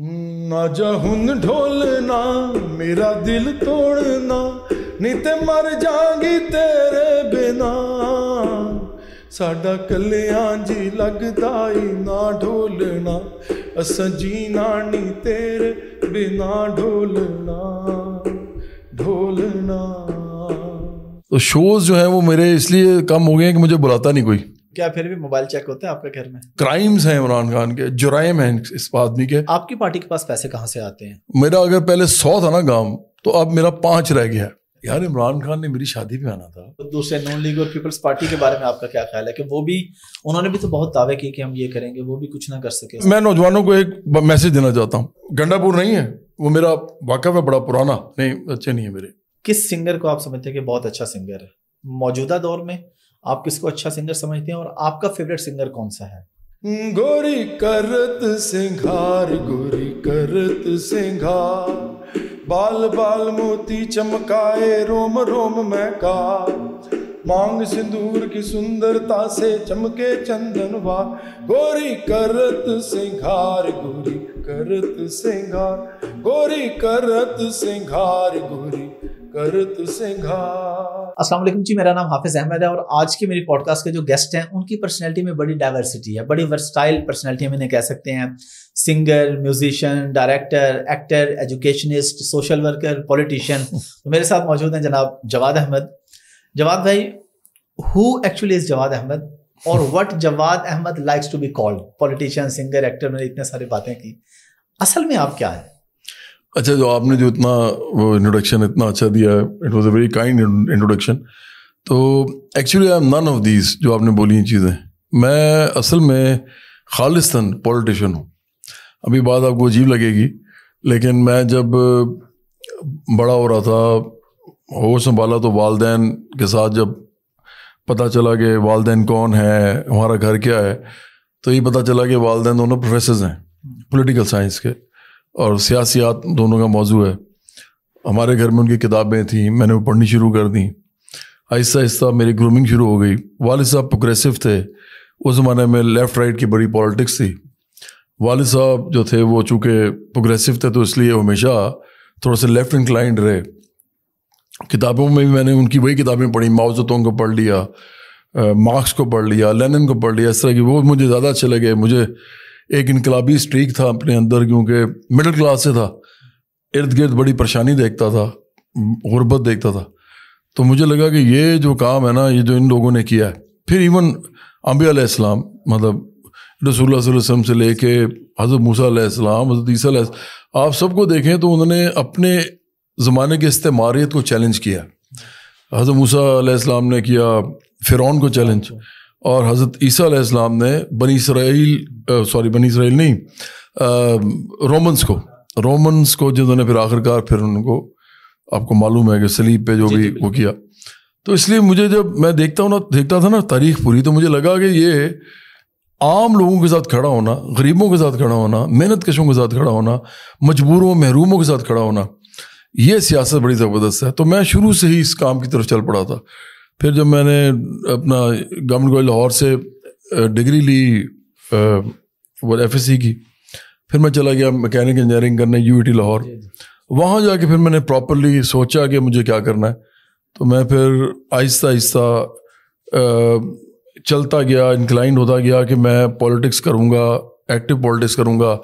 हुन ढोलना मेरा दिल तोड़ना नहीं तो मर जागी तेरे बिना साडा कल्यां जी लगता ही ना ढोलना अस जीना नी तेरे बिना ढोलना ढोलना तो शोज जो है वो मेरे इसलिए कम हो गए हैं कि मुझे बुलाता नहीं कोई क्या फिर भी मोबाइल चेक होते हैं आपके घर में क्राइम्स हैं इमरान खान के जुराइम हैं इस आदमी के आपकी पार्टी के पास पैसे कहाँ से आते हैं मेरा अगर पहले सौ था ना गांव तो अब मेरा पांच रह गया है यार इमरान खान ने मेरी शादी में आना था तो दूसरे नॉन लीग और पीपल्स पार्टी के बारे में आपका क्या ख्याल है कि वो भी उन्होंने भी तो बहुत दावे किए कि हम ये करेंगे वो भी कुछ ना कर सके मैं नौजवानों को एक मैसेज देना चाहता हूँ गंडापुर नहीं है वो मेरा वाकफ है बड़ा पुराना नहीं अच्छे नहीं है मेरे किस सिंगर को आप समझते हैं कि बहुत अच्छा सिंगर है मौजूदा दौर में आप किसको अच्छा सिंगर समझते हैं और आपका फेवरेट सिंगर कौन सा है हम्म, गोरी करत सिंगार गोरी करत सिंगार बाल बाल मोती चमकाए रोम रोम का मांग सिंदूर की सुंदरता से चमके चंदन वा गोरी करत सिंगार गोरी करत सिंगार गोरी करत सिंगार गोरी असलम जी मेरा नाम हाफिज अहमद है और आज की मेरी पॉडकास्ट के जो गेस्ट हैं उनकी पर्सनैलिटी में बड़ी डाइवर्सिटी है बड़ी वर्सटाइल पर्सनैलिटी हम इन्हें कह सकते हैं singer musician director actor educationist social worker politician तो मेरे साथ मौजूद हैं जनाब जवाद अहमद जवाद भाई who actually is Jawad Ahmad और what Jawad Ahmad likes to be called politician singer actor मैंने इतने सारी बातें की असल में आप क्या हैं अच्छा जो आपने जो इतना वो इंट्रोडक्शन इतना अच्छा दिया है it was a very kind introduction तो actually I am none of these जो आपने बोली ये चीज़ें मैं असल में खालिस्तान पॉलिटिशन हूँ अभी बात आपको अजीब लगेगी लेकिन मैं जब बड़ा हो रहा था होश संभाला तो वालदेन के साथ जब पता चला कि वालदेन कौन है हमारा घर क्या है तो ये पता चला कि वालदेन दोनों प्रोफेसर हैं पोलिटिकल साइंस के और सियासियात दोनों का मौजू है हमारे घर में उनकी किताबें थी मैंने वो पढ़नी शुरू कर दी आहिस्ता आहिस्ता मेरी ग्रूमिंग शुरू हो गई वाल साहब प्रोग्रेसिव थे उस ज़माने में लेफ़्ट राइट की बड़ी पॉलिटिक्स थी वाल साहब जो थे वो चूँकि प्रोग्रेसिव थे तो इसलिए हमेशा थोड़ा से लेफ़्ट इंक्लाइंड रहे किताबों में भी मैंने उनकी वही किताबें पढ़ी माओजतों को पढ़ लिया मार्क्स को पढ़ लिया लेनिन को पढ़ लिया इस तरह की वो मुझे ज़्यादा अच्छे लगे मुझे एक इनकलाबी स्ट्रीक था अपने अंदर क्योंकि मिडिल क्लास से था इर्द गिर्द बड़ी परेशानी देखता था गुर्बत देखता था तो मुझे लगा कि ये जो काम है ना ये जो इन लोगों ने किया है फिर इवन अम्बिया मतलब रसूल वसम से लेके हज़रत मूसा हज़रत ईसा आप सबको देखें तो उन्होंने अपने ज़माने के इस्तेमारीत को चैलेंज किया हज़रत मूसा ने किया फ़िरौन को चैलेंज और हज़रत ईसीम ने बनी इसराइल सॉरी बनी इसराइल नहीं रोमन्स को रोमन्स को जिन्होंने फिर आखिरकार फिर उनको आपको मालूम है कि सलीब पे जो भी वो किया तो इसलिए मुझे जब मैं देखता हूँ ना देखता था ना तारीख पूरी तो मुझे लगा कि ये आम लोगों के साथ खड़ा होना गरीबों के साथ खड़ा होना मेहनत कशों के साथ खड़ा होना मजबूरों महरूमों के साथ खड़ा होना ये सियासत बड़ी ज़बरदस्त है तो मैं शुरू से ही इस काम की तरफ चल पड़ा था फिर जब मैंने अपना गवर्नमेंट कॉलेज लाहौर से डिग्री ली वो एफ की फिर मैं चला गया मैकेनिक इंजीनियरिंग करने यू e लाहौर वहाँ जाके फिर मैंने प्रॉपरली सोचा कि मुझे क्या करना है तो मैं फिर आहिस्ता आहिस्ता चलता गया इंक्लाइंड होता गया कि मैं पॉलिटिक्स करूँगा एक्टिव पॉलिटिक्स करूँगा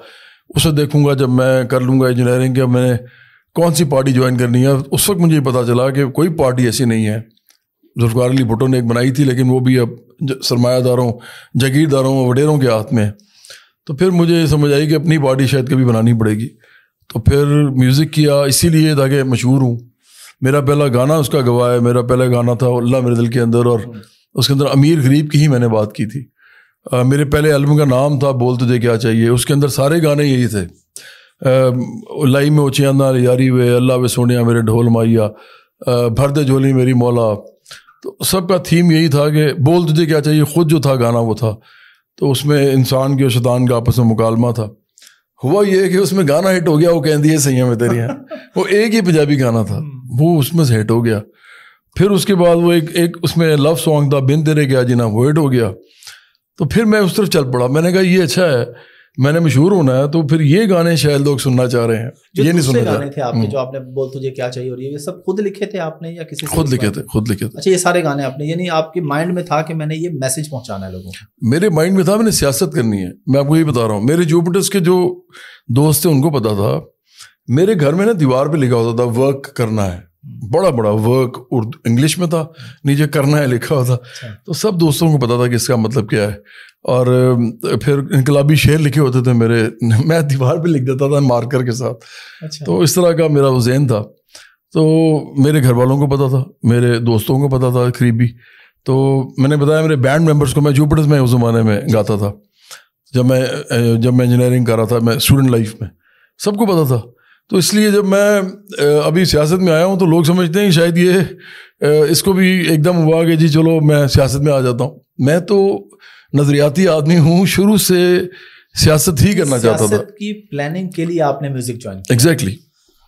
उसे देखूँगा जब मैं कर लूँगा इंजीनियरिंग का मैंने कौन सी पार्टी ज्वाइन करनी है उस वक्त मुझे पता चला कि कोई पार्टी ऐसी नहीं है जुल्फ़ार अली भुटो ने एक बनाई थी लेकिन वो भी अब सरमायादारों जागीरदारों और वडेरों के हाथ में है तो फिर मुझे समझ आई कि अपनी बॉडी शायद कभी बनानी पड़ेगी तो फिर म्यूज़िक किया इसीलिए ताकि मशहूर हूँ मेरा पहला गाना उसका गवाह है मेरा पहला गाना था अल्लाह मेरे दिल के अंदर और उसके अंदर अमीर गरीब की ही मैंने बात की थी आ, मेरे पहले एल्बम का नाम था बोल तुझे क्या चाहिए उसके अंदर सारे गाने यही थे लाई में ओचियाना यारी वे अल्लाह वे सोनिया मेरे ढोल माइया भर दे झोली मेरी मौला तो सबका थीम यही था कि बोल तुझे क्या चाहिए खुद जो था गाना वो था तो उसमें इंसान के और शैतान का आपस में मुकालमा था हुआ ये कि उसमें गाना हिट हो गया वो कहती है सही में तेरी वो एक ही पंजाबी गाना था वो उसमें से हिट हो गया फिर उसके बाद वो एक एक उसमें लव सॉन्ग था बिन तेरे क्या जिना वो हिट हो गया तो फिर मैं उस तरफ चल पड़ा मैंने कहा ये अच्छा है मैंने मशहूर होना है तो फिर ये गाने शायद लोग सुनना चाह रहे हैं ये नहीं सुनना गाने थे आपके हम्म। जो आपने बोल तुझे क्या चाहिए और ये सब खुद लिखे थे आपने या किसी खुद लिखे थे खुद लिखे थे अच्छा ये सारे गाने आपने ये नहीं आपके माइंड में था कि मैंने ये मैसेज पहुंचाना है लोगों को मेरे माइंड में था मैंने सियासत करनी है मैं आपको ये बता रहा हूँ मेरे जूपिटर्स के जो दोस्त थे उनको पता था मेरे घर में ना दीवार पर लिखा होता था वर्क करना है हम्म। बड़ा बड़ा वर्क उर्दू इंग्लिश में था नीचे करना है लिखा होता अच्छा। तो सब दोस्तों को पता था कि इसका मतलब क्या है और फिर इनकलाबी शेर लिखे होते थे मेरे मैं दीवार पे लिख देता था मार्कर के साथ अच्छा। तो इस तरह का मेरा जहन था तो मेरे घर वालों को पता था मेरे दोस्तों को पता था करीबी तो मैंने बताया मेरे बैंड मेंबर्स को मैं जूपिटर्स में उस ज़माने में गाता था जब मैं जब मैं इंजीनियरिंग कर रहा था मैं स्टूडेंट लाइफ में सबको पता था तो इसलिए जब मैं अभी सियासत में आया हूँ तो लोग समझते हैं शायद ये इसको भी एकदम हुआ कि जी चलो मैं सियासत में आ जाता हूँ मैं तो नजरियाती आदमी हूँ शुरू से सियासत ही करना चाहता था की प्लानिंग के लिए आपने म्यूजिक ज्वाइन किया एग्जैक्टली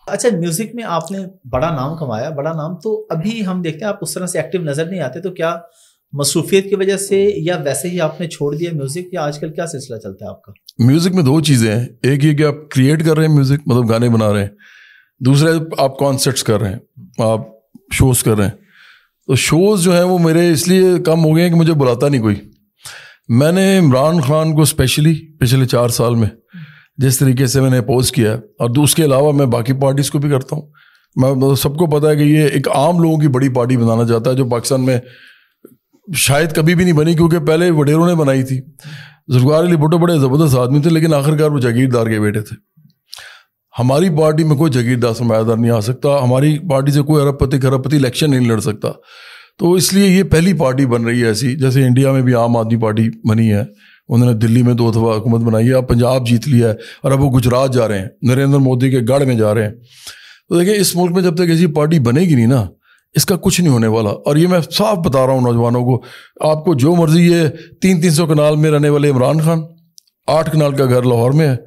अच्छा म्यूजिक में आपने बड़ा नाम कमाया बड़ा नाम तो अभी हम देखते हैं आप उस तरह से एक्टिव नजर नहीं आते तो क्या मसरूफियत की वजह से या वैसे ही आपने छोड़ दिया म्यूजिक या आजकल क्या सिलसिला चलता है आपका म्यूजिक में दो चीजें हैं एक ये कि आप क्रिएट कर रहे हैं म्यूजिक मतलब गाने बना रहे हैं दूसरा आप कॉन्सर्ट्स कर रहे हैं आप शोज कर रहे हैं तो शोज जो है वो मेरे इसलिए कम हो गए हैं कि मुझे बुलाता नहीं कोई मैंने इमरान खान को स्पेशली पिछले चार साल में जिस तरीके से मैंने अपोज किया है और उसके अलावा मैं बाकी पार्टीज़ को भी करता हूँ मैं मतलब सबको पता है कि ये एक आम लोगों की बड़ी पार्टी बनाना चाहता है जो पाकिस्तान में शायद कभी भी नहीं बनी क्योंकि पहले वडेरों ने बनाई थी जुल्फार अली भुटो बड़े ज़बरदस्त आदमी थे लेकिन आखिरकार वो जागीरदार के बेटे थे हमारी पार्टी में कोई जागीरदार समायादार नहीं आ सकता हमारी पार्टी से कोई अरबपति खरबपति इलेक्शन नहीं लड़ सकता तो इसलिए ये पहली पार्टी बन रही है ऐसी जैसे इंडिया में भी आम आदमी पार्टी बनी है उन्होंने दिल्ली में दो दफ़ा हुकूमत बनाई है अब पंजाब जीत लिया है और अब वो गुजरात जा रहे हैं नरेंद्र मोदी के गढ़ में जा रहे हैं तो देखिए इस मुल्क में जब तक ऐसी पार्टी बनेगी नहीं ना इसका कुछ नहीं होने वाला और ये मैं साफ बता रहा हूँ नौजवानों को आपको जो मर्जी ये तीन तीन सौ कनाल में रहने वाले इमरान खान आठ कनाल का घर लाहौर में है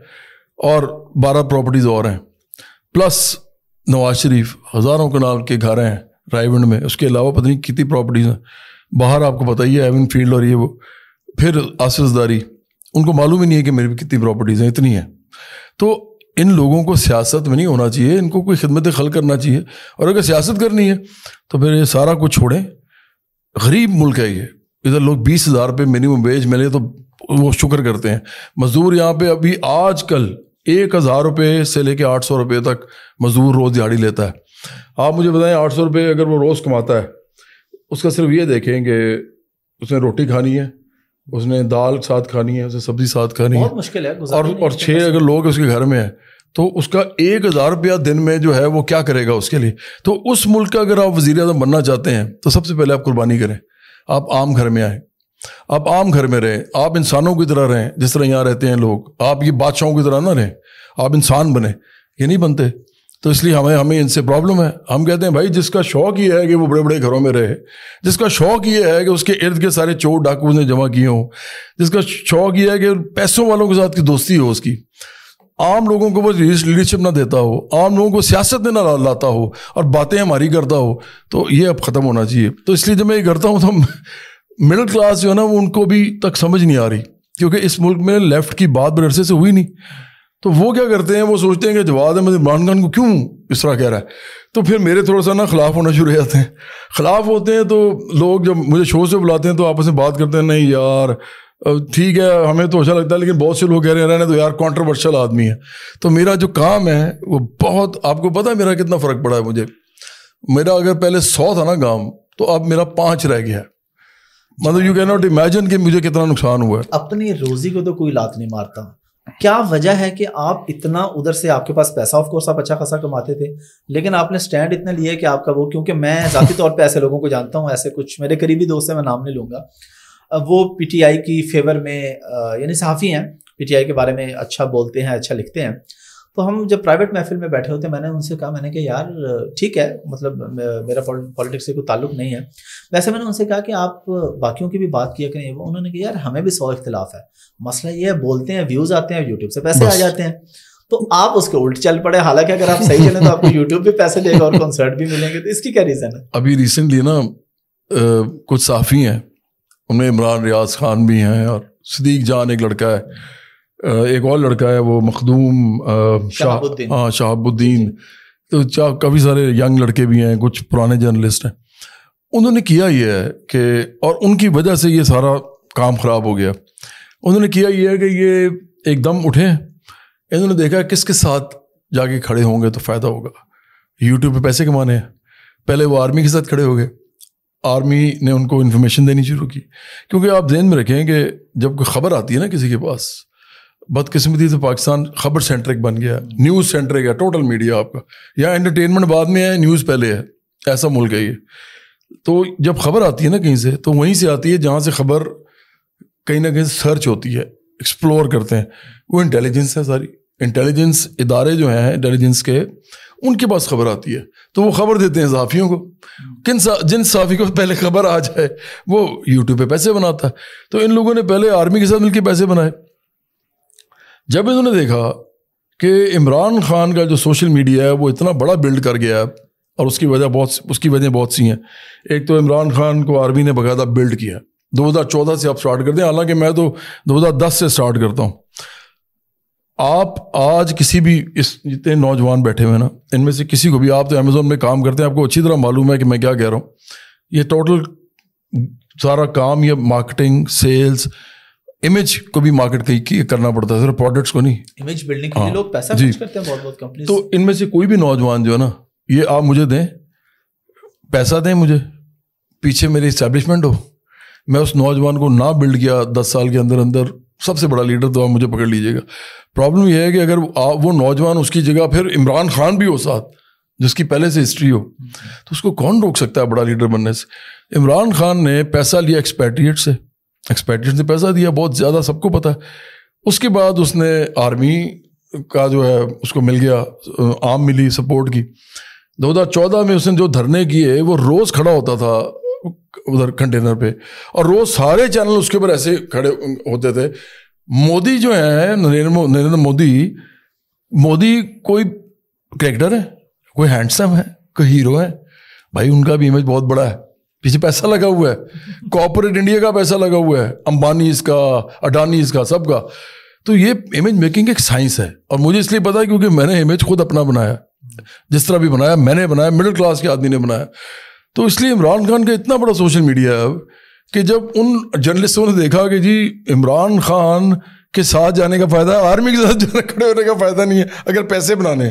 और बारह प्रॉपर्टीज़ और हैं प्लस नवाज शरीफ हज़ारों कनाल के घर हैं रायबंड में उसके अलावा पता नहीं कितनी प्रॉपर्टीज हैं बाहर आपको पता ही है एवन फील्ड और ये वो फिर आसिसदारी उनको मालूम ही नहीं है कि मेरे भी कितनी प्रॉपर्टीज़ हैं इतनी हैं तो इन लोगों को सियासत में नहीं होना चाहिए इनको कोई खिदमत खल करना चाहिए और अगर सियासत करनी है तो फिर ये सारा कुछ छोड़ें गरीब मुल्क है ये इधर लोग बीस हज़ार रुपये मिनिमम वेज मिले तो वो शुक्र करते हैं मज़दूर यहाँ पे अभी आज कल एक हज़ार रुपये से लेके आठ सौ रुपये तक मज़दूर रोज़ दिहाड़ी लेता है आप मुझे बताएं आठ सौ रुपये अगर वो रोज़ कमाता है उसका सिर्फ ये देखें कि उसने रोटी खानी है उसने दाल साथ खानी है उसने सब्जी साथ खानी बहुत है मुश्किल है और और छः अगर लोग उसके घर में हैं तो उसका एक हज़ार रुपया दिन में जो है वो क्या करेगा उसके लिए तो उस मुल्क का अगर आप वज़ी अजम बनना चाहते हैं तो सबसे पहले आप कुर्बानी करें आप आम घर में आए आप आम घर में रहें आप इंसानों की तरह रहें जिस तरह यहाँ रहते हैं लोग आप ये बादशाहों की तरह ना रहें आप इंसान बने ये नहीं बनते तो इसलिए हमें हमें इनसे प्रॉब्लम है हम कहते हैं भाई जिसका शौक ये है कि वो बड़े बड़े घरों में रहे जिसका शौक ये है कि उसके इर्द के सारे चोर डाकू ने जमा किए हों जिसका शौक ये है कि पैसों वालों के साथ की दोस्ती हो उसकी आम लोगों को वो लीडरशिप ना देता हो आम लोगों को सियासत में ना लाता हो और बातें हमारी करता हो तो ये अब ख़त्म होना चाहिए तो इसलिए जब मैं ये करता हूँ तो मिडिल क्लास जो है ना वो उनको भी तक समझ नहीं आ रही क्योंकि इस मुल्क में लेफ़्ट की बात बड़े अरसे से हुई नहीं तो वो क्या करते हैं वो सोचते हैं कि जवाब अहमद मतलब इमरान खान को क्यों इस तरह कह रहा है तो फिर मेरे थोड़ा सा ना खिलाफ होना शुरू हो जाते हैं खिलाफ होते हैं तो लोग जब मुझे शो से बुलाते हैं तो आपस में बात करते हैं नहीं यार ठीक है हमें तो अच्छा लगता है लेकिन बहुत से लोग कह रहे हैं रहने तो यार कॉन्ट्रोवर्शल आदमी है तो मेरा जो काम है वो बहुत आपको पता है मेरा कितना फ़र्क पड़ा है मुझे मेरा अगर पहले सौ था ना काम तो अब मेरा पाँच रह गया है मतलब यू कैन नॉट इमेजिन कि मुझे कितना नुकसान हुआ है अपनी रोजी को तो कोई लात नहीं मारता क्या वजह है कि आप इतना उधर से आपके पास पैसा ऑफ कोर्स आप अच्छा खासा कमाते थे लेकिन आपने स्टैंड इतने लिए कि आपका वो क्योंकि मैं जाती तौर पे ऐसे लोगों को जानता हूँ ऐसे कुछ मेरे करीबी दोस्त हैं मैं नाम नहीं लूँगा वो पीटीआई की फेवर में यानी सहाफ़ी हैं पीटीआई के बारे में अच्छा बोलते हैं अच्छा लिखते हैं तो हम जब प्राइवेट महफिल में बैठे होते मैंने उनसे कहा मैंने कहा यार ठीक है मतलब मेरा पॉलिटिक्स से कोई ताल्लुक नहीं है वैसे मैंने उनसे कहा कि आप बाकियों की भी बात किया करें उन्होंने कहा यार हमें भी सौ इख्तलाफ है मसला ये है बोलते हैं व्यूज़ आते हैं यूट्यूब से पैसे आ जाते हैं तो आप उसके उल्ट चल पड़े हालांकि अगर आप सही चले तो आपको यूट्यूब भी पैसे देगा और कॉन्सर्ट भी मिलेंगे तो इसकी क्या रीज़न है अभी रिसेंटली ना कुछ साफ़ी हैं उनमें इमरान रियाज खान भी हैं और सदीक जान एक लड़का है एक और लड़का है वो मखदूम शाह हाँ शाहबुद्दीन तो चाह काफ़ी सारे यंग लड़के भी हैं कुछ पुराने जर्नलिस्ट हैं उन्होंने किया ये है कि और उनकी वजह से ये सारा काम ख़राब हो गया उन्होंने किया ये है कि ये एकदम उठे इन्होंने देखा किसके साथ जाके खड़े होंगे तो फ़ायदा होगा यूट्यूब पे पैसे कमाने हैं पहले वो आर्मी के साथ खड़े हो गए आर्मी ने उनको इन्फॉर्मेशन देनी शुरू की क्योंकि आप जहन में रखें कि जब कोई खबर आती है ना किसी के पास बदकिस्मती से पाकिस्तान खबर सेंटर एक बन गया न्यूज़ सेंटर एक है टोटल मीडिया आपका यहाँ एंटरटेनमेंट बाद में है न्यूज़ पहले है ऐसा मुल्क है ये तो जब खबर आती है ना कहीं से तो वहीं से आती है जहाँ से खबर कहीं ना कहीं सर्च होती है एक्सप्लोर करते हैं वो इंटेलिजेंस है सारी इंटेलिजेंस इदारे जो हैं इंटेलिजेंस के उनके पास खबर आती है तो वो खबर देते हैं साफियों को किन सा, जिन साफी को पहले खबर आ जाए वो यूट्यूब पे पैसे बनाता है तो इन लोगों ने पहले आर्मी के साथ मिलकर पैसे बनाए जब इन्होंने देखा कि इमरान खान का जो सोशल मीडिया है वो इतना बड़ा बिल्ड कर गया है और उसकी वजह बहुत उसकी वजह बहुत सी हैं एक तो इमरान खान को आर्मी ने बकायदा बिल्ड किया 2014 से आप स्टार्ट करते हैं हालांकि मैं तो 2010 से स्टार्ट करता हूँ आप आज किसी भी इस जितने नौजवान बैठे हुए हैं ना इनमें से किसी को भी आप तो अमेजोन में काम करते हैं आपको अच्छी तरह मालूम है कि मैं क्या कह रहा हूँ ये टोटल सारा काम ये मार्केटिंग सेल्स इमेज को भी मार्केट करना पड़ता है प्रोडक्ट्स को नहीं इमेज बिल्डिंग के लिए हाँ, लोग पैसा खर्च करते हैं बहुत बहुत कंपनी तो इनमें से कोई भी नौजवान जो है ना ये आप मुझे दें पैसा दें मुझे पीछे मेरी इस्टेब्लिशमेंट हो मैं उस नौजवान को ना बिल्ड किया दस साल के अंदर अंदर सबसे बड़ा लीडर तो आप मुझे पकड़ लीजिएगा प्रॉब्लम यह है कि अगर आप वो नौजवान उसकी जगह फिर इमरान खान भी हो साथ जिसकी पहले से हिस्ट्री हो तो उसको कौन रोक सकता है बड़ा लीडर बनने से इमरान खान ने पैसा लिया एक्सपैट्रिएट से एक्सपेक्टेड से पैसा दिया बहुत ज़्यादा सबको पता उसके बाद उसने आर्मी का जो है उसको मिल गया आम मिली सपोर्ट की 2014 में उसने जो धरने किए वो रोज़ खड़ा होता था उधर कंटेनर पे और रोज़ सारे चैनल उसके ऊपर ऐसे खड़े होते थे मोदी जो है नरेंद्र नरेंद्र मोदी मोदी कोई करेक्टर है कोई हैंडसम है कोई हीरो है भाई उनका भी इमेज बहुत बड़ा है पीछे पैसा लगा हुआ है कॉपोरेट इंडिया का पैसा लगा हुआ है अंबानीज का अडानीज का सबका तो ये इमेज मेकिंग एक साइंस है और मुझे इसलिए पता है क्योंकि मैंने इमेज खुद अपना बनाया जिस तरह भी बनाया मैंने बनाया मिडिल क्लास के आदमी ने बनाया तो इसलिए इमरान खान का इतना बड़ा सोशल मीडिया है अब कि जब उन जर्नलिस्टों ने देखा कि जी इमरान खान के साथ जाने का फायदा आर्मी के साथ खड़े होने का फायदा नहीं है अगर पैसे बनाने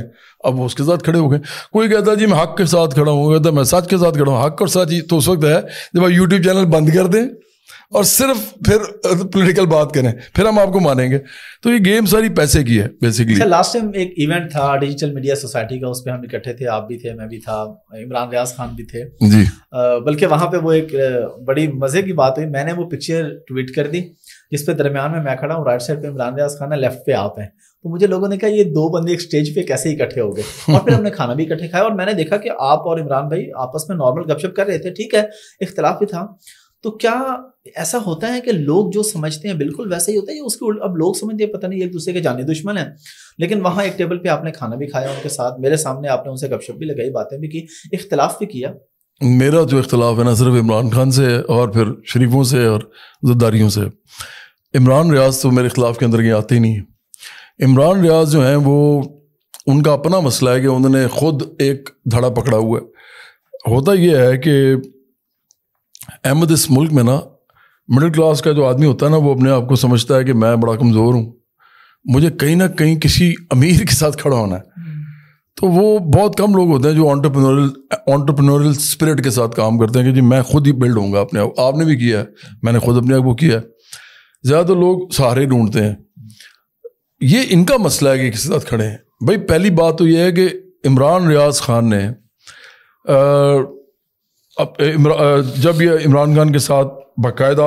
अब उसके साथ खड़े हो गए कोई कहता जी मैं हक के साथ खड़ा हूँ कहता मैं सच के साथ खड़ा हूँ हक और सच तो उस वक्त है जब आप यूट्यूब चैनल बंद कर दें और सिर्फ फिर पॉलिटिकल बात करें फिर हम आपको मानेंगे तो ये गेम सारी पैसे की है बेसिकली लास्ट टाइम एक इवेंट था डिजिटल मीडिया सोसाइटी का उस पर हम इकट्ठे थे आप भी थे मैं भी था इमरान रियाज खान भी थे जी बल्कि वहां पे वो एक बड़ी मजे की बात हुई मैंने वो पिक्चर ट्वीट कर दी जिस पे दरमियान में मैं खड़ा हूँ राइट साइड पे इमरान रियाज खान है लेफ्ट पे आप हैं तो मुझे लोगों ने कहा ये दो बंदे एक स्टेज पे कैसे इकट्ठे हो गए और फिर हमने खाना भी इकट्ठे खाया और मैंने देखा कि आप और इमरान भाई आपस में नॉर्मल गपशप कर रहे थे ठीक है इख्तलाफ भी था तो क्या ऐसा होता है कि लोग जो समझते हैं बिल्कुल वैसे ही होता है उसके उल्ट अब लोग समझते हैं पता नहीं एक दूसरे के जाने दुश्मन है लेकिन वहाँ एक टेबल पे आपने खाना भी खाया उनके साथ मेरे सामने आपने उनसे गपशप भी लगाई बातें भी की इख्तलाफ भी किया मेरा जो इख्तलाफ है ना सिर्फ इमरान खान से है और फिर शरीफों से और जद्दारियों से इमरान रियाज तो मेरे खिलाफ के अंदर ये आते ही नहीं है इमरान रियाज जो हैं वो उनका अपना मसला है कि उन्होंने खुद एक धड़ा पकड़ा हुआ है होता यह है कि अहमद इस मुल्क में ना मिडिल क्लास का जो आदमी होता है ना वो अपने आप को समझता है कि मैं बड़ा कमज़ोर हूँ मुझे कहीं ना कहीं किसी अमीर के साथ खड़ा होना है तो वो बहुत कम लोग होते हैं जो ऑन्टरप्रनोरल ऑन्टरप्रनोरल स्पिरिट के साथ काम करते हैं कि जी मैं खुद ही बिल्ड होऊंगा अपने आप आपने भी किया है मैंने खुद अपने आप को किया है ज़्यादातर तो लोग सहारे ढूंढते हैं ये इनका मसला है कि किसी साथ खड़े हैं भाई पहली बात तो ये है कि इमरान रियाज खान ने अब जब ये इमरान खान के साथ बाकायदा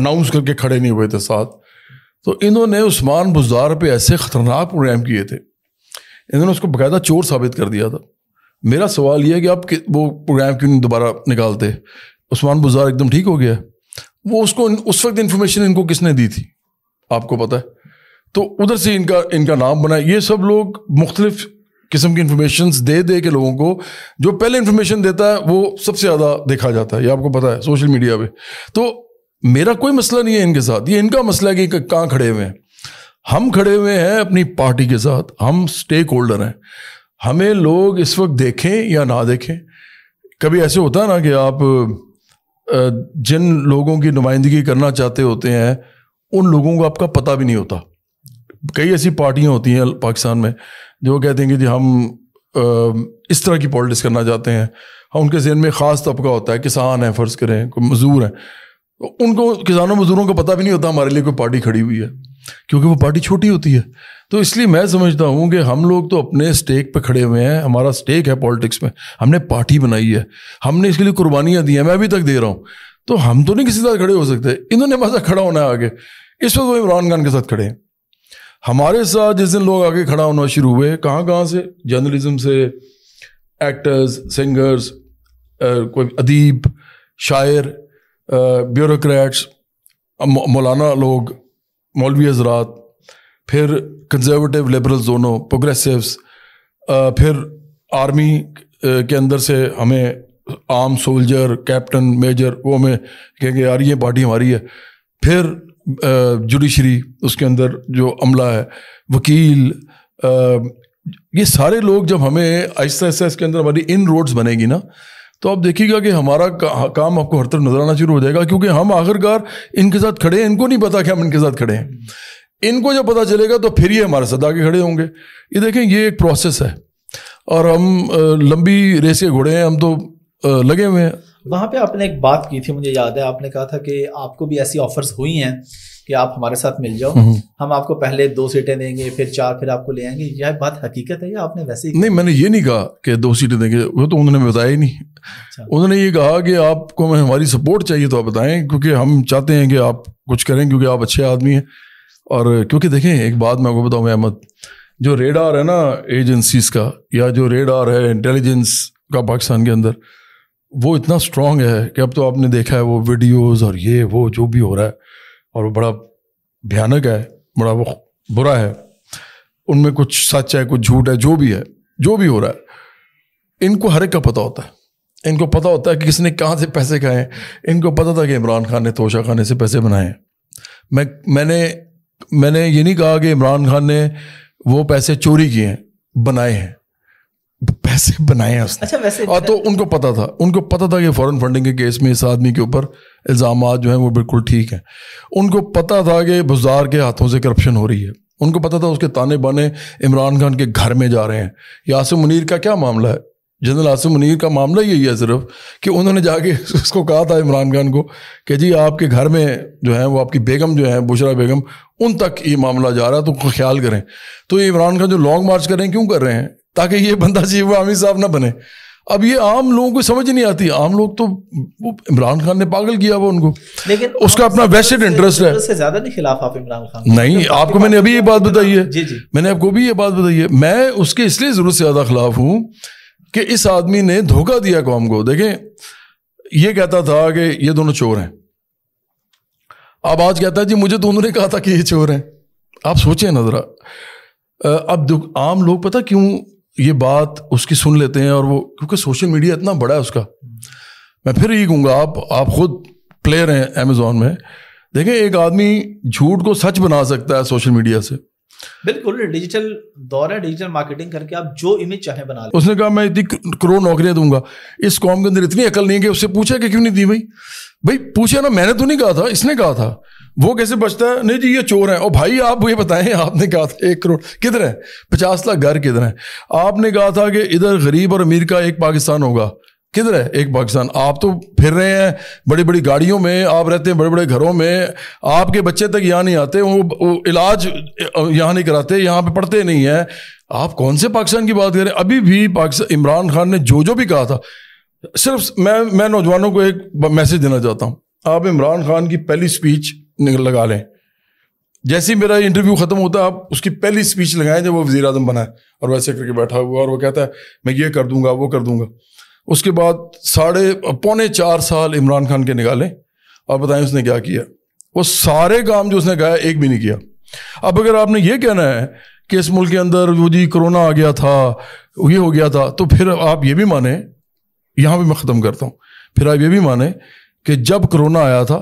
अनाउंस करके खड़े नहीं हुए थे साथ तो इन्होंने उस्मान बुजार पे ऐसे ख़तरनाक प्रोग्राम किए थे इन्होंने उसको बाकायदा चोर साबित कर दिया था मेरा सवाल यह है कि आप कि वो प्रोग्राम क्यों नहीं दोबारा निकालते उस्मान बुजार एकदम ठीक हो गया वो उसको उस वक्त इन्फॉर्मेशन इनको किसने दी थी आपको पता है तो उधर से इनका इनका नाम बना ये सब लोग मुख्तलिफ किस्म की इन्फॉर्मेशन दे दे के लोगों को जो पहले इन्फॉर्मेशन देता है वो सबसे ज़्यादा देखा जाता है ये आपको पता है सोशल मीडिया पे तो मेरा कोई मसला नहीं है इनके साथ ये इनका मसला है कि कहाँ खड़े हुए हैं हम खड़े हुए हैं अपनी पार्टी के साथ हम स्टेक होल्डर हैं हमें लोग इस वक्त देखें या ना देखें कभी ऐसे होता है ना कि आप जिन लोगों की नुमाइंदगी करना चाहते होते हैं उन लोगों को आपका पता भी नहीं होता कई ऐसी पार्टियां होती हैं पाकिस्तान में जो कहते हैं कि जी हम इस तरह की पॉलिटिक्स करना चाहते हैं हम हाँ, उनके जहन में ख़ास तबका होता है किसान है फ़र्ज़ करें कोई मज़दूर हैं उनको किसानों मज़दूरों का पता भी नहीं होता हमारे लिए कोई पार्टी खड़ी हुई है क्योंकि वो पार्टी छोटी होती है तो इसलिए मैं समझता हूँ कि हम लोग तो अपने स्टेक पे खड़े हुए हैं हमारा स्टेक है पॉलिटिक्स में हमने पार्टी बनाई है हमने इसके लिए कुर्बानियाँ दी हैं मैं अभी तक दे रहा हूँ तो हम तो नहीं किसी साथ खड़े हो सकते इन्होंने बस खड़ा होना है आगे इस वक्त वो इमरान खान के साथ खड़े हैं हमारे साथ जिस दिन लोग आगे खड़ा होना शुरू हुए कहाँ कहाँ से जर्नलिज्म से एक्टर्स सिंगर्स कोई अदीब शायर ब्यूरोक्रेट्स मौलाना लोग मौलवी हजरात फिर कंजर्वेटिव लिबरल दोनों प्रोग्रेसिवस फिर आर्मी के अंदर से हमें आर्म सोल्जर कैप्टन मेजर वो हमें कहेंगे यार ये पार्टी हमारी है फिर जुडिशरी उसके अंदर जो अमला है वकील ये सारे लोग जब हमें आहिस्ता आहिस्ता इसके अंदर हमारी इन रोड्स बनेगी ना तो आप देखिएगा कि हमारा का, काम आपको हर तरफ नजर आना शुरू हो जाएगा क्योंकि हम आखिरकार इनके साथ खड़े हैं इनको नहीं पता कि हम इनके साथ खड़े हैं इनको जब पता चलेगा तो फिर ये हमारे साथ आगे खड़े होंगे ये देखें ये एक प्रोसेस है और हम लंबी रेस के घोड़े हैं हम तो लगे हुए हैं वहाँ पे आपने एक बात की थी मुझे याद है आपने कहा था कि आपको भी ऐसी ऑफर्स हुई हैं कि आप हमारे साथ मिल जाओ हम्म। हम आपको पहले दो सीटें देंगे फिर चार फिर आपको ले आएंगे यह बात हकीकत है या आपने वैसे ही नहीं मैंने ये नहीं कहा कि दो सीटें देंगे वो तो उन्होंने बताया ही नहीं अच्छा। उन्होंने ये कहा कि आपको हमारी सपोर्ट चाहिए तो आप बताएं क्योंकि हम चाहते हैं कि आप कुछ करें क्योंकि आप अच्छे आदमी हैं और क्योंकि देखें एक बात मैं आपको बताऊँ अहमद जो रेडार है ना एजेंसीज का या जो रेडार है इंटेलिजेंस का पाकिस्तान के अंदर वो इतना स्ट्रांग है कि अब तो आपने देखा है वो वीडियोस और ये वो जो भी हो रहा है और वो बड़ा भयानक है बड़ा वो बुरा है उनमें कुछ सच है कुछ झूठ है जो भी है जो भी हो रहा है इनको हर एक का पता होता है इनको पता होता है कि किसने कहाँ से पैसे खाए इनको पता था कि इमरान खान ने तोशा खाने से पैसे बनाए हैं मैं मैंने मैंने ये नहीं कहा कि इमरान खान ने वो पैसे चोरी किए हैं बनाए हैं पैसे बनाए हैं उसने अच्छा, वैसे और हाँ, तो उनको पता था उनको पता था कि फॉरेन फंडिंग के केस में इस आदमी के ऊपर इल्ज़ाम जो हैं वो बिल्कुल ठीक हैं उनको पता था कि बाजार के हाथों से करप्शन हो रही है उनको पता था उसके ताने बाने इमरान खान के घर में जा रहे हैं या मुनीर का क्या मामला है जनरल आसिम मुनीर का मामला यही है सिर्फ कि उन्होंने जाके उसको कहा था इमरान खान को कि जी आपके घर में जो है वो आपकी बेगम जो है बुशरा बेगम उन तक ये मामला जा रहा है तो ख्याल करें तो ये इमरान खान जो लॉन्ग मार्च करें क्यों कर रहे हैं ताकि ये बंदा चीफ आमिर साहब ना बने अब ये आम लोगों को समझ नहीं आती आम लोग तो इमरान खान ने पागल किया वो उनको लेकिन उसका अपना वेस्टेड इंटरेस्ट है से ज्यादा नहीं खिलाफ आप इमरान खान नहीं तो आपको मैंने अभी ये बात बताई है जी जी मैंने आपको भी ये बात बताई है मैं उसके इसलिए जरूरत से ज्यादा खिलाफ हूँ कि इस आदमी ने धोखा दिया कौम को देखें ये कहता था कि ये दोनों चोर हैं अब आज कहता है जी मुझे तो उन्होंने कहा था कि ये चोर हैं आप सोचें ना जरा अब आम लोग पता क्यों ये बात उसकी सुन लेते हैं और वो क्योंकि सोशल मीडिया इतना बड़ा है उसका मैं फिर यही कहूँगा आप आप खुद प्लेयर हैं अमेजोन में देखें एक आदमी झूठ को सच बना सकता है सोशल मीडिया से बिल्कुल डिजिटल दौर है डिजिटल मार्केटिंग करके आप जो इमेज चाहे बना ले। उसने कहा मैं इतनी करोड़ नौकरियां दूंगा इस कॉम के अंदर इतनी अकल नहीं है कि उससे पूछा कि क्यों नहीं दी भाई भाई पूछा ना मैंने तो नहीं कहा था इसने कहा था वो कैसे बचता है नहीं जी ये चोर हैं और भाई आप ये बताएं आपने कहा था एक करोड़ किधर है पचास लाख घर किधर है आपने कहा था कि इधर गरीब और अमीर का एक पाकिस्तान होगा किधर है एक पाकिस्तान आप तो फिर रहे हैं बड़ी बड़ी गाड़ियों में आप रहते हैं बड़े बड़े घरों में आपके बच्चे तक यहाँ नहीं आते वो, वो इलाज यहाँ नहीं कराते यहाँ पे पढ़ते नहीं हैं आप कौन से पाकिस्तान की बात करें अभी भी पाकिस्तान इमरान खान ने जो जो भी कहा था सिर्फ मैं मैं नौजवानों को एक मैसेज देना चाहता हूँ आप इमरान खान की पहली स्पीच लगा लें जैसे ही मेरा इंटरव्यू खत्म होता है आप उसकी पहली स्पीच लगाएं जब वो वजी अजम बनाए और वैसे करके बैठा हुआ और वो कहता है मैं ये कर दूंगा वो कर दूंगा उसके बाद साढ़े पौने चार साल इमरान खान के निकालें और बताएं उसने क्या किया वो सारे काम जो उसने गाया एक भी नहीं किया अब अगर आपने ये कहना है कि इस मुल्क के अंदर वो जी कोरोना आ गया था ये हो गया था तो फिर आप ये भी माने यहाँ भी मैं ख़त्म करता हूँ फिर आप ये भी माने कि जब कोरोना आया था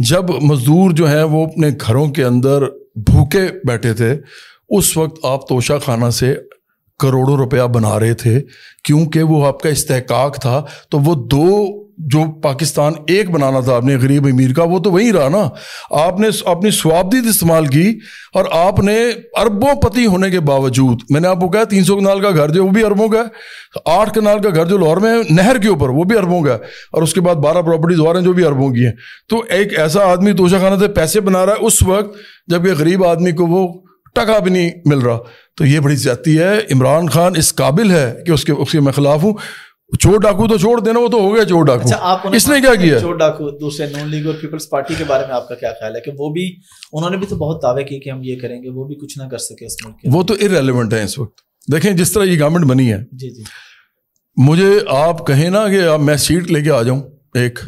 जब मज़दूर जो हैं वो अपने घरों के अंदर भूखे बैठे थे उस वक्त आप तोशा खाना से करोड़ों रुपया बना रहे थे क्योंकि वो आपका इस्तेकाक था तो वो दो जो पाकिस्तान एक बनाना था आपने गरीब अमीर का वो तो वहीं रहा ना आपने अपनी स्वाबदीद इस्तेमाल की और आपने अरबों पति होने के बावजूद मैंने आपको कहा तीन सौ कनाल का घर जो वो भी अरबों का है तो आठ कनाल का घर जो लाहौर में है नहर के ऊपर वो भी अरबों का है और उसके बाद बारह प्रॉपर्टीज और हैं जो भी अरबों की हैं तो एक ऐसा आदमी तोशा खाना से पैसे बना रहा है उस वक्त जब ये गरीब आदमी को वो टका भी नहीं मिल रहा तो ये बड़ी ज्यादा है इमरान खान इस काबिल है कि उसके उसके मैं खिलाफ हूँ चोर डाकू तो छोड़ देना वो तो हो गया चोर डाकू अच्छा, आप इसने क्या किया चोर डाकू दूसरे नॉन लीग और पीपल्स पार्टी के बारे में आपका क्या ख्याल है कि वो भी उन्होंने भी तो बहुत दावे किए कि हम ये करेंगे वो भी कुछ ना कर सके इस मुल्क वो तो इरेलीवेंट है इस वक्त देखें जिस तरह ये गवर्नमेंट बनी है जी जी मुझे आप कहें ना कि आप मैं सीट लेके आ जाऊं एक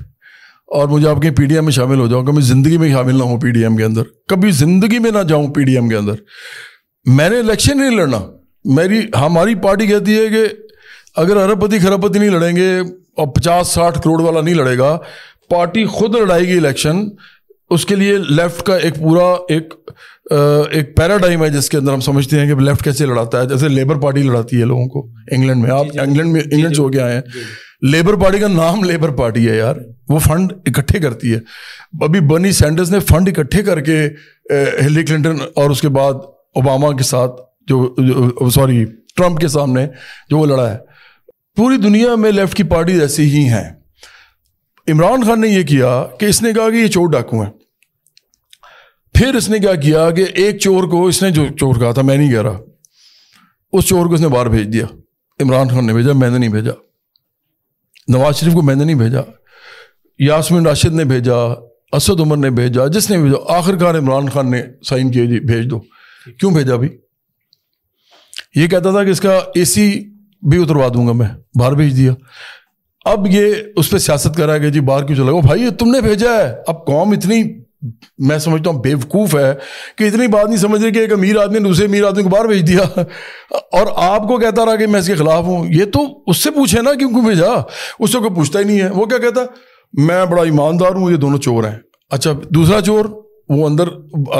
और मुझे आपके पीडीएम में शामिल हो जाऊं कभी ज़िंदगी में शामिल ना हो पीडीएम के अंदर कभी ज़िंदगी में ना जाऊँ पीडीएम के अंदर मैंने इलेक्शन नहीं लड़ना मेरी हमारी पार्टी कहती है कि अगर अरबपति खरबपति नहीं लड़ेंगे और पचास साठ करोड़ वाला नहीं लड़ेगा पार्टी खुद लड़ाएगी इलेक्शन उसके लिए लेफ्ट का एक पूरा एक एक पैराडाइम है जिसके अंदर हम समझते हैं कि लेफ्ट कैसे लड़ाता है जैसे लेबर पार्टी लड़ाती है लोगों को इंग्लैंड में आप इंग्लैंड में इंग्लैंड जो के आए हैं लेबर पार्टी का नाम लेबर पार्टी है यार वो फंड इकट्ठे करती है अभी बनी सैंडर्स ने फंड इकट्ठे करके हिलरी क्लिंटन और उसके बाद ओबामा के साथ जो, जो सॉरी ट्रंप के सामने जो वो लड़ा है पूरी दुनिया में लेफ्ट की पार्टी ऐसी ही हैं इमरान खान ने यह किया कि इसने कहा कि ये चोर डाकू हैं फिर इसने क्या किया कि एक चोर को इसने जो चोर कहा था मैं नहीं कह रहा उस चोर को इसने बाहर भेज दिया इमरान खान ने भेजा मैंने नहीं भेजा नवाज शरीफ को मैंने नहीं भेजा यासमिन राशिद ने भेजा असद उमर ने भेजा जिसने भेजा आखिरकार इमरान खान ने साइन किए जी भेज दो क्यों भेजा अभी ये कहता था कि इसका एसी भी उतरवा दूंगा मैं बाहर भेज दिया अब ये उस पर सियासत करा गया जी बाहर क्यों चला गया भाई ये तुमने भेजा है अब कौम इतनी मैं समझता हूँ बेवकूफ़ है कि इतनी बात नहीं समझ रही कि एक अमीर आदमी ने दूसरे अमीर आदमी को बाहर भेज दिया और आपको कहता रहा कि मैं इसके खिलाफ हूँ ये तो उससे पूछे ना क्यों क्यों भेजा उससे कोई पूछता ही नहीं है वो क्या कहता मैं बड़ा ईमानदार हूँ ये दोनों चोर हैं अच्छा दूसरा चोर वो अंदर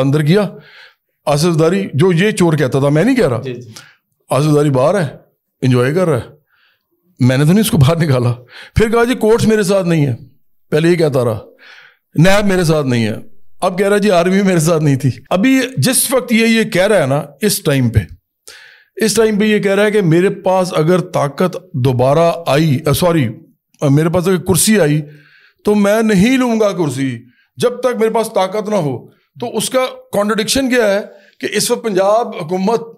अंदर किया आसफदारी जो ये चोर कहता था मैं नहीं कह रहा आसफदारी बाहर है इंजॉय कर रहा है मैंने तो नहीं उसको बाहर निकाला फिर कहा जी कोर्ट्स मेरे साथ नहीं है पहले ये कहता रहा नैब मेरे साथ नहीं है अब कह रहा जी आर्मी मेरे साथ नहीं थी अभी जिस वक्त ये ये कह रहा है ना इस टाइम पे इस टाइम पे ये कह रहा है कि मेरे पास अगर ताकत दोबारा आई सॉरी मेरे पास अगर कुर्सी आई तो मैं नहीं लूंगा कुर्सी जब तक मेरे पास ताकत ना हो तो उसका कॉन्ट्रडिक्शन क्या है कि इस वक्त पंजाब हुकूमत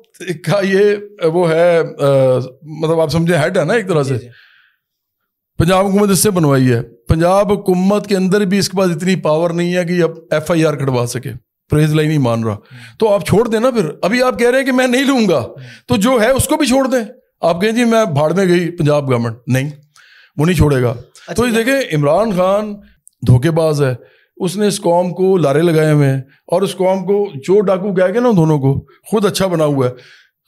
का ये वो है आ, मतलब आप समझे हेड है ना एक तरह से पंजाब हुकूमत इससे बनवाई है पंजाब हुकूमत के अंदर भी इसके पास इतनी पावर नहीं है कि अब एफ आई आर कटवा सके प्रेज लाइन ही मान रहा तो आप छोड़ देना फिर अभी आप कह रहे हैं कि मैं नहीं लूंगा तो जो है उसको भी छोड़ दें आप कहें जी मैं भाड़ में गई पंजाब गवर्नमेंट नहीं वो नहीं छोड़ेगा अच्छा तो देखें इमरान खान धोखेबाज है उसने इस कौम को लारे लगाए हुए हैं और उस कौम को जो डाकू गए गए ना दोनों को खुद अच्छा बना हुआ है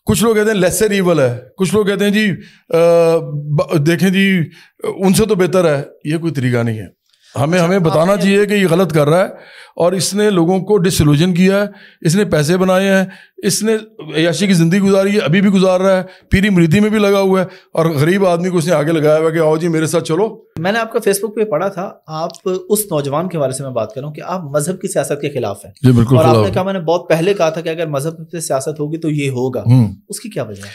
कुछ लोग कहते हैं लेसर ईवल है कुछ लोग कहते हैं जी आ, देखें जी उनसे तो बेहतर है ये कोई तरीका नहीं है हमें अच्छा, हमें बताना चाहिए कि ये गलत कर रहा है और इसने लोगों को डिसल्यूजन किया है इसने पैसे बनाए हैं इसने याशी की ज़िंदगी गुजारी है अभी भी गुजार रहा है पीरी मृदी में भी लगा हुआ है और गरीब आदमी को उसने आगे लगाया हुआ कि आओ जी मेरे साथ चलो मैंने आपका फेसबुक पे पढ़ा था आप उस नौजवान के बारे से मैं बात करूँ कि आप मजहब की सियासत के खिलाफ हैं जी बिल्कुल और आपने कहा मैंने बहुत पहले कहा था कि अगर मजहब से सियासत होगी तो ये होगा हम्म। उसकी क्या वजह है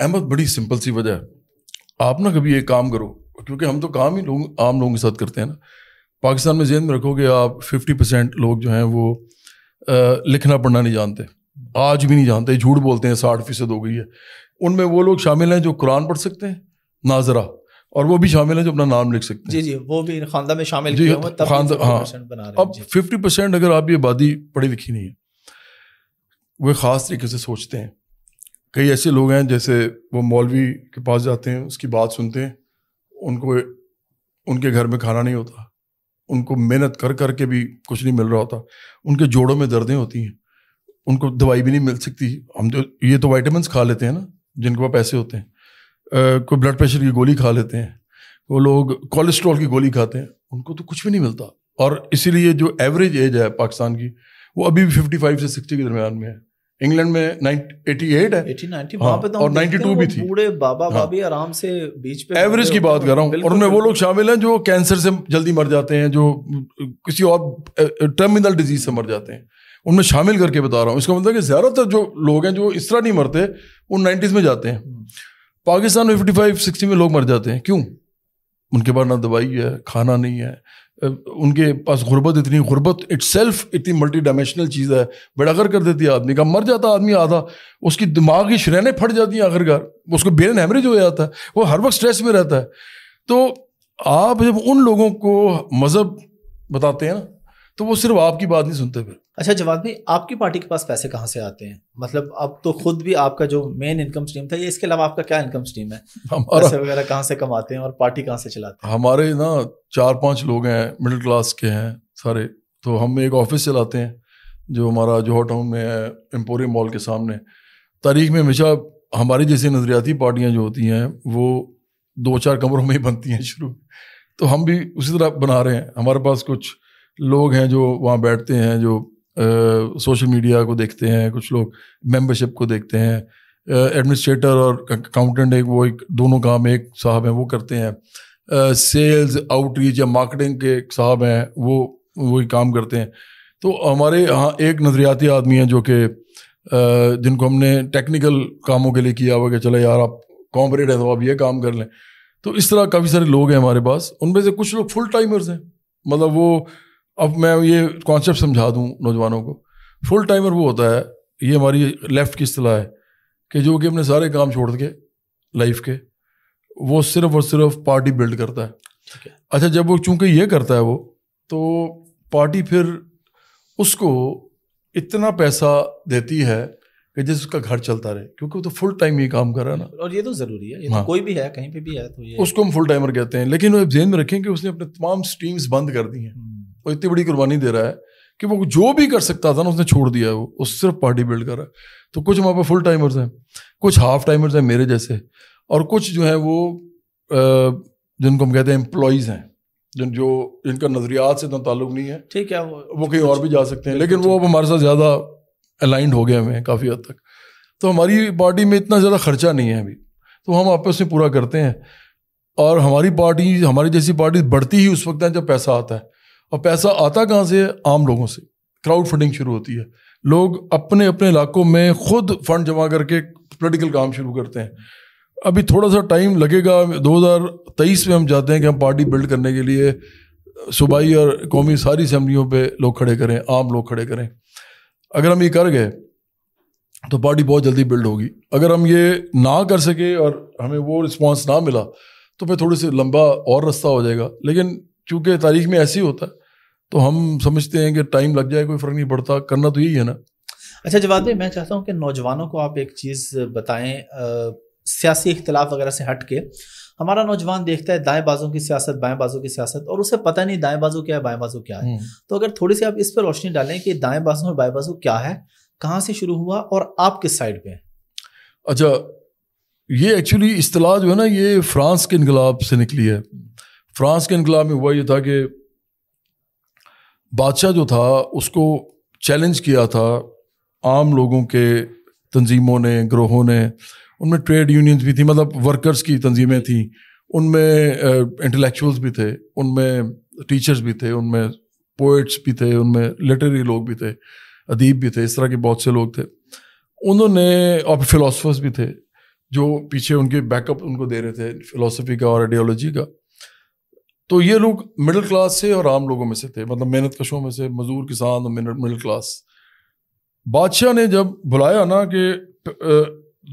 अहमद बड़ी सिंपल सी वजह है आप ना कभी एक काम करो क्योंकि हम तो काम ही लोग आम लोगों के साथ करते हैं ना पाकिस्तान में जेन में रखोगे आप फिफ्टी परसेंट लोग जो हैं वो आ, लिखना पढ़ना नहीं जानते आज भी नहीं जानते झूठ बोलते हैं साठ फीसद हो गई है उनमें वो लोग शामिल हैं जो कुरान पढ़ सकते हैं नाजरा और वो भी शामिल हैं जो अपना नाम लिख सकते हैं जी जी वो भी खानदा में शामिल जी खानदा हाँ अब फिफ्टी परसेंट अगर आप ये आबादी पढ़ी लिखी नहीं है वो ख़ास तरीके से सोचते हैं कई ऐसे लोग हैं जैसे वो मौलवी के पास जाते हैं उसकी बात सुनते हैं उनको उनके घर में खाना नहीं होता उनको मेहनत कर कर के भी कुछ नहीं मिल रहा होता उनके जोड़ों में दर्दें होती हैं उनको दवाई भी नहीं मिल सकती हम तो ये तो वाइटामस खा लेते हैं ना जिनके पास पैसे होते हैं कोई ब्लड प्रेशर की गोली खा लेते हैं वो लोग कोलेस्ट्रॉल की गोली खाते हैं उनको तो कुछ भी नहीं मिलता और इसीलिए जो एवरेज एज है पाकिस्तान की वो अभी भी फिफ्टी फाइव से सिक्सटी के दरमियान में है इंग्लैंड में 88 है 80, हाँ, तो और 92 भी थी बूढ़े बाबा हाँ, बाबी आराम से बीच पे एवरेज की बात कर रहा हूँ और उनमें वो लोग शामिल हैं जो कैंसर से जल्दी मर जाते हैं जो किसी और टर्मिनल डिजीज से मर जाते हैं उनमें शामिल करके बता रहा हूँ इसका मतलब कि ज़्यादातर जो लोग हैं जो इस तरह नहीं मरते वो नाइन्टीज़ में जाते हैं हम्म। पाकिस्तान में फिफ्टी फाइव में लोग मर जाते हैं क्यों उनके पास ना दवाई है खाना नहीं है उनके पास गुर्बत इतनी गुर्बत सेल्फ इतनी मल्टी डायमेंशनल चीज़ है बड़ागर कर देती है आदमी का मर जाता आदमी आधा उसकी दिमाग की शरेने फट जाती हैं आखिरकार उसको ब्रेन हेमरेज हो जाता है वो हर वक्त स्ट्रेस में रहता है तो आप जब उन लोगों को मज़हब बताते हैं ना तो वो सिर्फ आपकी बात नहीं सुनते फिर अच्छा जवाब भाई आपकी पार्टी के पास पैसे कहाँ से आते हैं मतलब अब तो खुद भी आपका जो मेन इनकम स्ट्रीम था ये इसके अलावा आपका क्या इनकम स्ट्रीम है पैसे वगैरह कहाँ से कमाते हैं और पार्टी कहाँ से चलाते हैं हमारे ना चार पांच लोग हैं मिडिल क्लास के हैं सारे तो हम एक ऑफिस चलाते हैं जो हमारा जोहर टाउन में है एम्पोरियम मॉल के सामने तारीख में हमेशा हमारी जैसी नज़रियाती पार्टियाँ जो होती हैं वो दो चार कमरों में ही बनती हैं शुरू तो हम भी उसी तरह बना रहे हैं हमारे पास कुछ लोग हैं जो वहाँ बैठते हैं जो सोशल मीडिया को देखते हैं कुछ लोग मेंबरशिप को देखते हैं एडमिनिस्ट्रेटर और अकाउंटेंट एक वो एक दोनों काम एक साहब हैं वो करते हैं सेल्स आउटरीच या मार्केटिंग के एक साहब हैं वो वही काम करते हैं तो हमारे यहाँ एक नज़रियाती आदमी हैं जो कि जिनको हमने टेक्निकल कामों के लिए किया हुआ कि चलो यार आप कॉम्परेट है तो आप ये काम कर लें तो इस तरह काफ़ी सारे लोग हैं हमारे पास उनमें से कुछ लोग फुल टाइमर्स हैं मतलब वो अब मैं ये कॉन्सेप्ट समझा दूँ नौजवानों को फुल टाइमर वो होता है ये हमारी लेफ्ट की असलाह है कि जो कि अपने सारे काम छोड़ के लाइफ के वो सिर्फ और सिर्फ पार्टी बिल्ड करता है okay. अच्छा जब वो चूंकि ये करता है वो तो पार्टी फिर उसको इतना पैसा देती है कि जिसका घर चलता रहे क्योंकि वो तो फुल टाइम ये काम कर रहा है ना और ये तो ज़रूरी है ये तो हाँ। तो कोई भी है कहीं पे भी है तो ये उसको हम फुल टाइमर कहते हैं लेकिन वो जेन में रखें कि उसने अपने तमाम स्ट्रीम्स बंद कर दी हैं हम्म। और इतनी बड़ी कुर्बानी दे रहा है कि वो जो भी कर सकता था ना उसने छोड़ दिया है वो उस सिर्फ पार्टी बिल्ड कर रहा है तो कुछ वहाँ पर फुल टाइमर्स हैं कुछ हाफ टाइमर्स हैं मेरे जैसे और कुछ जो हैं वो जिनको हम कहते हैं एम्प्लॉयज़ हैं जिन जो इनका नज़रियात से इतना ताल्लुक नहीं है ठीक है वो वो कहीं और भी जा सकते हैं लेकिन वो अब हमारे साथ ज़्यादा अलाइंड हो गए हुए हैं काफ़ी हद तक तो हमारी पार्टी में इतना ज़्यादा खर्चा नहीं है अभी तो हम आपस में पूरा करते हैं और हमारी पार्टी हमारी जैसी पार्टी बढ़ती ही उस वक्त है जब पैसा आता है और पैसा आता कहाँ से है आम लोगों से क्राउड फंडिंग शुरू होती है लोग अपने अपने इलाकों में खुद फंड जमा करके पोलिटिकल काम शुरू करते हैं अभी थोड़ा सा टाइम लगेगा 2023 में हम चाहते हैं कि हम पार्टी बिल्ड करने के लिए सूबाई और कौमी सारी असम्बलियों पे लोग खड़े करें आम लोग खड़े करें अगर हम ये कर गए तो पार्टी बहुत जल्दी बिल्ड होगी अगर हम ये ना कर सके और हमें वो रिस्पॉन्स ना मिला तो फिर थोड़े से लंबा और रास्ता हो जाएगा लेकिन चूंकि तारीख में ऐसे ही होता है तो हम समझते हैं कि टाइम लग जाए कोई फ़र्क नहीं पड़ता करना तो यही है ना अच्छा जवाब मैं चाहता हूँ कि नौजवानों को आप एक चीज़ बताएं सियासी इख्तलाफ वगैरह से हट के हमारा नौजवान देखता है दाएं बाजों की सियासत बाएं बाजों की सियासत और उसे पता नहीं दाएं बाजू क्या है बाएं बाजू क्या है हम्म। तो अगर थोड़ी सी आप इस पर रोशनी डालें कि दाएं बाजू और बाएं बाजू क्या है कहाँ से शुरू हुआ और आप किस साइड पे हैं अच्छा ये एक्चुअली असलाह जो है ना ये फ्रांस के इनकलाब से निकली है फ्रांस के इनकलाब में हुआ ये था कि बादशाह जो था उसको चैलेंज किया था आम लोगों के तंजीमों ने ग्रोहों ने उनमें ट्रेड यूनियंस भी थी मतलब वर्कर्स की तंजीमें थी उनमें इंटेलेक्चुअल्स भी थे उनमें टीचर्स भी थे उनमें पोइट्स भी थे उनमें लिटरेरी लोग भी थे अदीब भी थे इस तरह के बहुत से लोग थे उन्होंने और फिलोसफर्स भी थे जो पीछे उनके बैकअप उनको दे रहे थे फिलोसफी का और आइडियोलॉजी का तो ये लोग मिडिल क्लास से और आम लोगों में से थे मतलब मेहनत कशों में से मजदूर किसान और मिडिल क्लास बादशाह ने जब बुलाया ना कि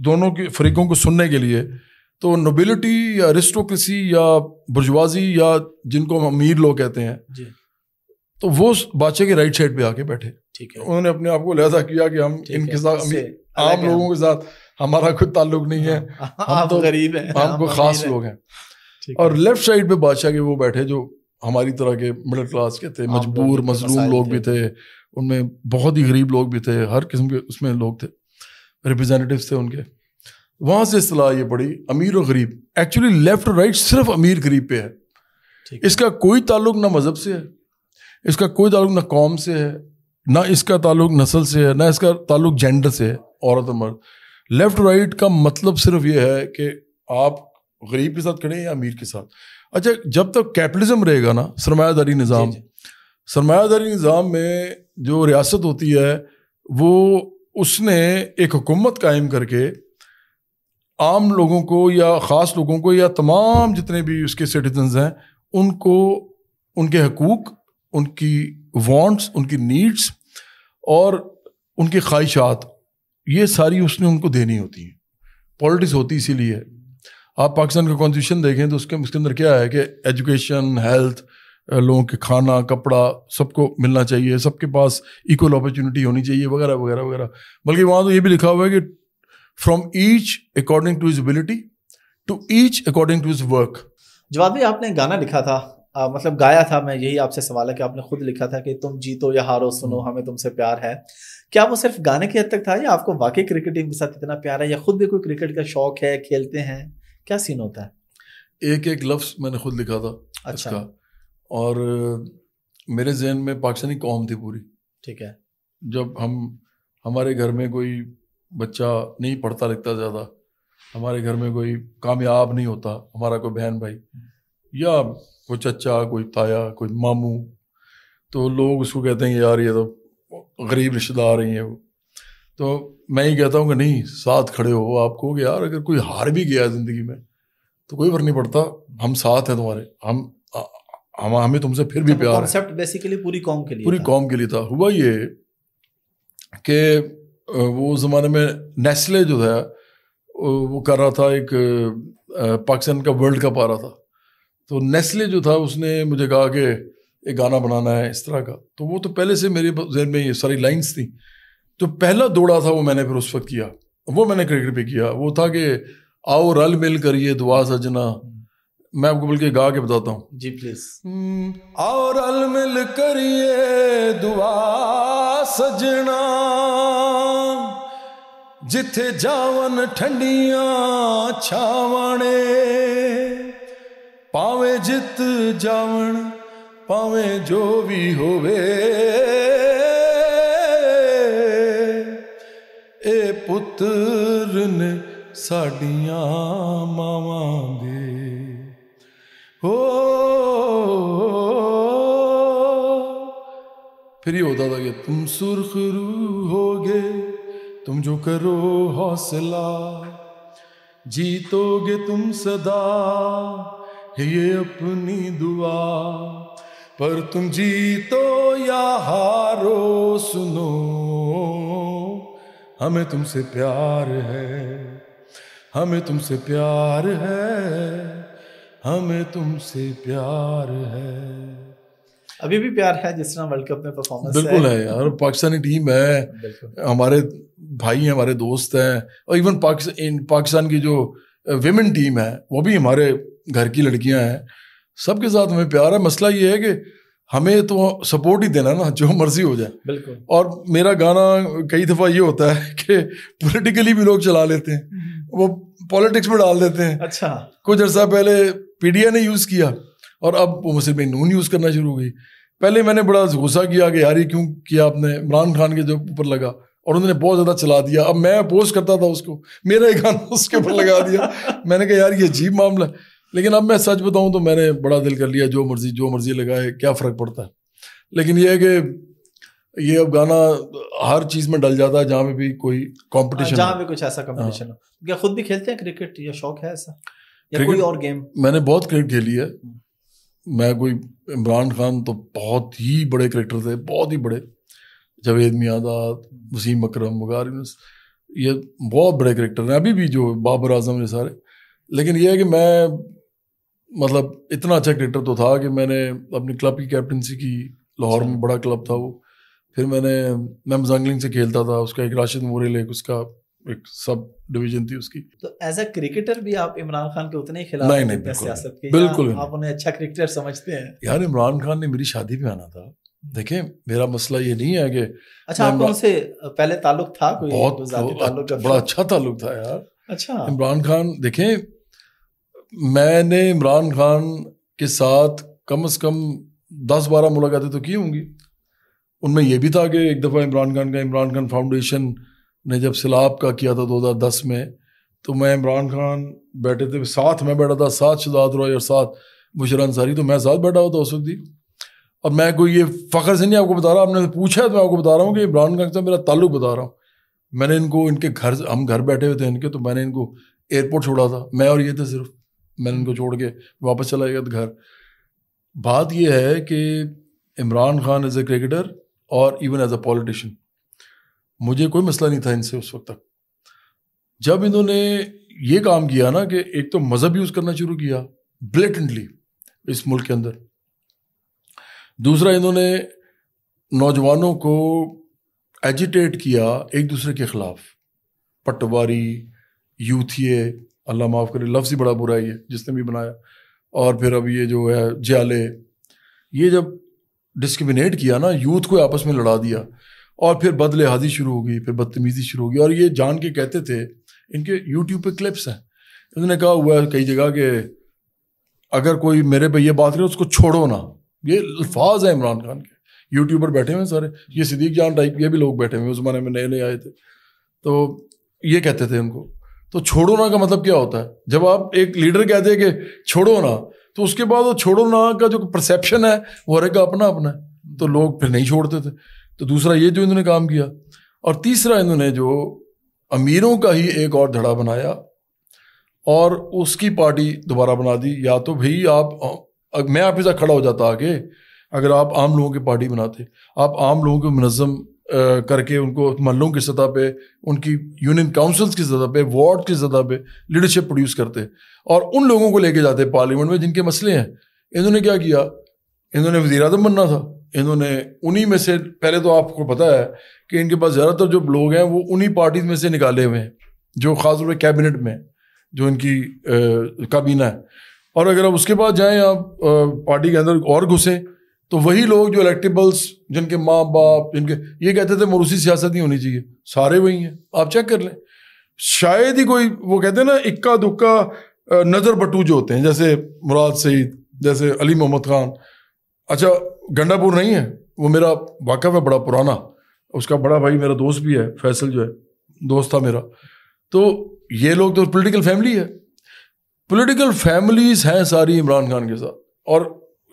दोनों के फरीकों को सुनने के लिए तो नोबिलिटी या अरिस्टोक्रेसी या बुर्जवाजी या जिनको हम अमीर लोग कहते हैं तो वो बादशाह के राइट साइड पे आके बैठे ठीक है उन्होंने अपने आप को लहजा किया कि हम इनके साथ आम लोगों के साथ हमारा कोई ताल्लुक नहीं है हाँ। हम तो गरीब हैं हम खास लोग हैं और लेफ्ट साइड पे बादशाह के वो बैठे जो हमारी तरह के मिडिल क्लास के थे हाँ, मजबूर मजलूम लोग भी थे उनमें बहुत ही गरीब लोग भी थे हर किस्म के उसमें लोग थे रिप्रेजेंटेटिव थे उनके वहां से सलाह ये पड़ी अमीर और गरीब एक्चुअली लेफ्ट और राइट सिर्फ अमीर गरीब पे है इसका कोई ताल्लुक ना मज़हब से है इसका कोई ताल्लुक ना कौम से है ना इसका ताल्लुक नस्ल से है ना इसका ताल्लुक जेंडर से है औरत और मर्द लेफ्ट राइट का मतलब सिर्फ ये है कि आप गरीब के साथ खड़े हैं या अमीर के साथ अच्छा जब तक कैपिटलिज्म रहेगा ना सरमायादारी निज़ाम सरमायादारी निज़ाम में जो रियासत होती है वो उसने एक हुकूमत कायम करके आम लोगों को या ख़ास लोगों को या तमाम जितने भी उसके सिटीजन्स हैं उनको उनके हकूक़ उनकी वांट्स उनकी नीड्स और उनकी ख्वाहिशात ये सारी उसने उनको देनी होती हैं पॉलिटिक्स होती इसीलिए आप पाकिस्तान का कॉन्स्टिट्यूशन देखें तो उसके उसके अंदर क्या है कि एजुकेशन हेल्थ लोगों के खाना कपड़ा सबको मिलना चाहिए सबके पास इक्वल अपॉर्चुनिटी होनी चाहिए वगैरह वगैरह वगैरह बल्कि वहाँ तो ये भी लिखा हुआ है कि from each according to his ability to each according to his work जवाब भी आपने गाना लिखा था आ, मतलब गाया था मैं यही आपसे सवाल है कि आपने खुद लिखा था कि तुम जीतो या हारो सुनो हम्म। हमें तुमसे प्यार है क्या वो सिर्फ गाने की हद तक था या आपको वाकई क्रिकेट टीम के साथ इतना प्यार है या खुद भी कोई क्रिकेट का शौक है खेलते हैं क्या सीन होता है एक एक लफ्स मैंने खुद लिखा था अच्छा इसका। और मेरे जहन में पाकिस्तानी कौम थी पूरी ठीक है जब हम हमारे घर में कोई बच्चा नहीं पढ़ता लिखता ज़्यादा हमारे घर में कोई कामयाब नहीं होता हमारा कोई बहन भाई या कोई चचा कोई ताया कोई मामू तो लोग उसको कहते हैं यार ये तो गरीब रिश्तेदार ही हैं वो तो मैं ही कहता हूँ कि नहीं साथ खड़े हो आपको कि यार अगर कोई हार भी गया ज़िंदगी में तो कोई फर्क नहीं पड़ता हम साथ हैं तुम्हारे हम हम हमें तुमसे फिर भी अच्छा, तो प्यार कॉन्सेप्ट बेसिकली पूरी कौम के लिए पूरी कॉम के लिए था हुआ ये कि वो ज़माने में नेस्ले जो था वो कर रहा था एक पाकिस्तान का वर्ल्ड कप आ रहा था तो नेस्ले जो था उसने मुझे कहा कि एक गाना बनाना है इस तरह का तो वो तो पहले से मेरे जहन में ये सारी लाइंस थी तो पहला दौड़ा था वो मैंने फिर उस वक्त किया वो मैंने क्रिकेट पे किया वो था कि आओ रल मिल करिए दुआ सजना मैं आपको बल्कि गा के बताता हूँ जी प्लीज हम्म, आओ रल मिल करिए दुआ सजना जिथे जावन ठंडियां छावणे पावे जित जावन पावे जो भी होवे पुत्र ਨੇ ਸਾਡੀਆਂ ਮਾਵਾਂ ਦੇ ਹੋ फिर ये होता था कि तुम सुरख रू हो गए तुम जो करो हौसला जीतोगे तुम सदा ये अपनी दुआ पर तुम जीतो या हारो सुनो हमें तुमसे प्यार है हमें तुमसे प्यार है हमें तुमसे प्यार है अभी भी प्यार है जिस तरह वर्ल्ड कप में परफॉर्मेंस बिल्कुल है, है यार पाकिस्तानी टीम है हमारे भाई हैं हमारे दोस्त हैं और इवन पाकिस्तान पाकिस्तान की जो विमेन टीम है वो भी हमारे घर की लड़कियां हैं सबके साथ हमें प्यार है मसला ये है कि हमें तो सपोर्ट ही देना ना जो मर्जी हो जाए बिल्कुल और मेरा गाना कई दफ़ा ये होता है कि पॉलिटिकली भी लोग चला लेते हैं हम्म। वो पॉलिटिक्स में डाल देते हैं अच्छा कुछ अर्सा पहले पीडिया ने यूज़ किया और अब वो मुस्लिम नून यूज़ करना शुरू हुई पहले मैंने बड़ा गुस्सा किया कि यार ये क्यों किया आपने इमरान खान के जो ऊपर लगा और उन्होंने बहुत ज़्यादा चला दिया अब मैं अपोज करता था उसको मेरा एक गाना उसके ऊपर लगा दिया मैंने कहा यार ये अजीब मामला है लेकिन अब मैं सच बताऊं तो मैंने बड़ा दिल कर लिया जो मर्जी जो मर्जी लगाए क्या फ़र्क पड़ता है लेकिन यह है कि ये अब गाना हर चीज़ में डल जाता है जहाँ पे भी कोई कंपटीशन जहाँ पे कुछ ऐसा कंपटीशन हाँ। हो क्या खुद भी खेलते हैं क्रिकेट या शौक है ऐसा या कोई और गेम मैंने बहुत क्रिकेट खेली है हम्म। मैं कोई इमरान खान तो बहुत ही बड़े क्रिकेटर थे बहुत ही बड़े जावेद मियादाद वसीम अक्रम वगैरह ये बहुत बड़े क्रिकेटर हैं अभी भी जो बाबर आजम ये सारे लेकिन यह है कि मैं मतलब इतना अच्छा क्रिकेटर तो था कि मैंने अपनी क्लब की कैप्टनसी की लाहौर में अच्छा। बड़ा क्लब था वो फिर मैंने मैम जंगलिंग से खेलता था उसका एक राशिद मोरेल एक उसका एक सब डिवीजन थी उसकी तो एज अ क्रिकेटर भी आप इमरान खान के उतने ही खिलाफ नहीं नहीं सियासत के बिल्कुल आप उन्हें अच्छा क्रिकेटर समझते हैं यार इमरान खान ने मेरी शादी में आना था देखे मेरा मसला ये नहीं है कि अच्छा आपको उनसे पहले ताल्लुक था कोई बहुत बड़ा अच्छा ताल्लुक था यार अच्छा इमरान खान देखें मैंने इमरान खान के साथ कम से कम दस बारह मुलाकातें तो की होंगी उनमें यह भी था कि एक दफ़ा इमरान खान का इमरान खान फाउंडेशन ने जब सैलाब का किया था 2010 में तो मैं इमरान खान बैठे थे साथ मैं बैठा था साथ शुदात रॉय और साथ मुशर अंसारी तो मैं साथ बैठा हुआ था उस वक्त ही अब मैं कोई ये फ़ख्र से नहीं आपको बता रहा आपने पूछा है तो मैं आपको बता रहा हूँ कि इमरान खान से मेरा ताल्लुक बता रहा हूँ मैंने इनको इनके घर हम घर बैठे हुए थे इनके तो मैंने इनको एयरपोर्ट छोड़ा था मैं और ये थे सिर्फ मैंने उनको छोड़ के वापस चला गया घर बात यह है कि Imran Khan as a cricketer और इवन एज ए पॉलिटिशियन मुझे कोई मसला नहीं था इनसे उस वक्त तक जब इन्होंने ये काम किया ना कि एक तो मज़हब यूज़ करना शुरू किया ब्लेटेंटली इस मुल्क के अंदर दूसरा इन्होंने नौजवानों को एजिटेट किया एक दूसरे के ख़िलाफ़ पटवारी यूथिए अल्लाह माफ़ करे लफ्ज़ ही बड़ा बुरा ही है जिसने भी बनाया और फिर अब ये जो है जयाले ये जब डिस्क्रिमिनेट किया ना यूथ को आपस में लड़ा दिया और फिर बदलेहाजी शुरू हो गई फिर बदतमीज़ी शुरू हो गई और ये जान के कहते थे इनके यूट्यूब पे क्लिप्स हैं इन्होंने कहा हुआ है कई जगह के अगर कोई मेरे पे ये बात करे उसको छोड़ो ना ये अल्फाज हैं इमरान खान के यूट्यूब पर बैठे हुए सारे ये सिद्दीक जान टाइप ये भी लोग बैठे हुए उस जमाने में नए नए आए थे तो ये कहते थे उनको तो छोड़ो ना का मतलब क्या होता है जब आप एक लीडर कहते हैं कि छोड़ो ना तो उसके बाद वो छोड़ो ना का जो परसेप्शन है वो हर एक का अपना अपना है तो लोग फिर नहीं छोड़ते थे तो दूसरा ये जो इन्होंने काम किया और तीसरा इन्होंने जो अमीरों का ही एक और धड़ा बनाया और उसकी पार्टी दोबारा बना दी या तो भाई आप मैं आपके साथ खड़ा हो जाता आगे अगर आप आम लोगों की पार्टी बनाते आप आम लोगों को मनज़म करके उनको महलों की सतह पे उनकी यूनियन काउंसिल्स की सतह पे वार्ड की सतह पे लीडरशिप प्रोड्यूस करते और उन लोगों को लेके जाते पार्लियामेंट में जिनके मसले हैं इन्होंने क्या किया इन्होंने वजी अजम बनना था इन्होंने उन्हीं में से पहले तो आपको पता है कि इनके पास ज़्यादातर जो लोग हैं वो उन्हीं पार्टीज में से निकाले हुए हैं जो ख़ासतौर पर कैबिनेट में जो इनकी काबीना है और अगर आप उसके बाद जाएँ आप पार्टी के अंदर और घुसें तो वही लोग जो इलेक्टेबल्स जिनके माँ बाप जिनके ये कहते थे मरूसी सियासत नहीं होनी चाहिए सारे वही हैं आप चेक कर लें शायद ही कोई वो कहते हैं ना इक्का दुक्का नज़र बटू जो होते हैं जैसे मुराद सईद जैसे अली मोहम्मद खान अच्छा गंडापुर नहीं है वो मेरा वाकफ है बड़ा पुराना उसका बड़ा भाई मेरा दोस्त भी है फैसल जो है दोस्त था मेरा तो ये लोग तो पॉलिटिकल फैमिली है पॉलिटिकल फैमिलीज़ हैं सारी इमरान खान के साथ और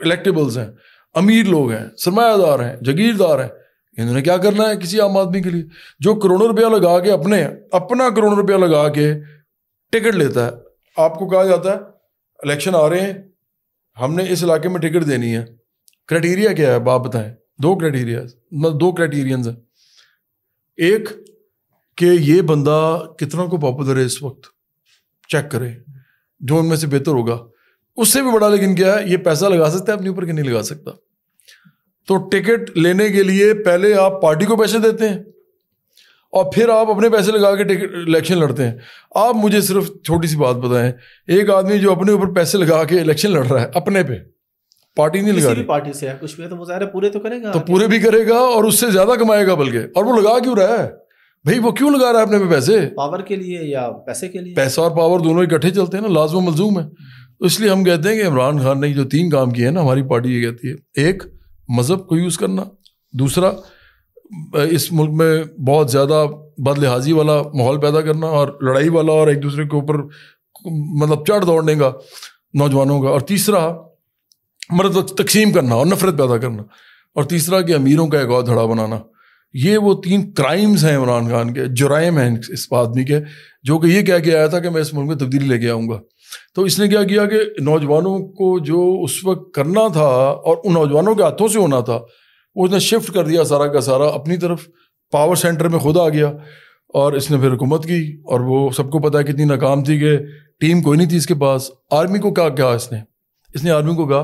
इलेक्टेबल्स हैं अमीर लोग हैं सरमायादार हैं जगीरदार हैं इन्होंने क्या करना है किसी आम आदमी के लिए जो करोड़ों रुपया लगा के अपने अपना करोड़ों रुपया लगा के टिकट लेता है आपको कहा जाता है इलेक्शन आ रहे हैं हमने इस इलाके में टिकट देनी है क्राइटेरिया क्या है बाप बताएं दो क्राइटेरिया मतलब दो क्राइटेरियंस हैं एक कि ये बंदा कितना को पॉपुलर है इस वक्त चेक करें जो उनमें से बेहतर होगा उससे भी बड़ा लेकिन क्या है ये पैसा लगा सकता है अपने ऊपर कि नहीं लगा सकता तो टिकट लेने के लिए पहले आप पार्टी को पैसे देते हैं और फिर आप अपने पैसे लगा के टिकट इलेक्शन लड़ते हैं आप मुझे सिर्फ छोटी सी बात बताएं एक आदमी जो अपने ऊपर पैसे लगा के इलेक्शन लड़ रहा है अपने पे पार्टी नहीं लगा रही पार्टी से है कुछ भी तो मुजाहरे पूरे तो करेगा तो पूरे भी करेगा और उससे ज्यादा कमाएगा बल्कि और वो लगा क्यों रहा है भाई वो क्यों लगा रहा है अपने पे पैसे पावर के लिए या पैसे के लिए पैसा और पावर दोनों इकट्ठे चलते हैं ना लाजम मलजूम है तो इसलिए हम कहते हैं कि इमरान खान ने जो तीन काम किए हैं ना हमारी पार्टी ये कहती है एक मज़हब को यूज़ करना दूसरा इस मुल्क में बहुत ज़्यादा लिहाजी वाला माहौल पैदा करना और लड़ाई वाला और एक दूसरे के ऊपर मतलब चढ़ दौड़ने का नौजवानों का और तीसरा मतलब तो तकसीम करना और नफरत पैदा करना और तीसरा कि अमीरों का एक और धड़ा बनाना ये वो तीन क्राइम्स हैं इमरान खान के जुराइम हैं इस आदमी के जो कि ये कह के आया था कि मैं इस मुल्क में तब्दीली लेके आऊँगा तो इसने क्या किया कि नौजवानों को जो उस वक्त करना था और उन नौजवानों के हाथों से होना था उसने शिफ्ट कर दिया सारा का सारा अपनी तरफ पावर सेंटर में खुद आ गया और इसने फिर हुकूमत की और वो सबको पता है कितनी नाकाम थी कि टीम कोई नहीं थी इसके पास आर्मी को क्या कहा इसने इसने आर्मी को कहा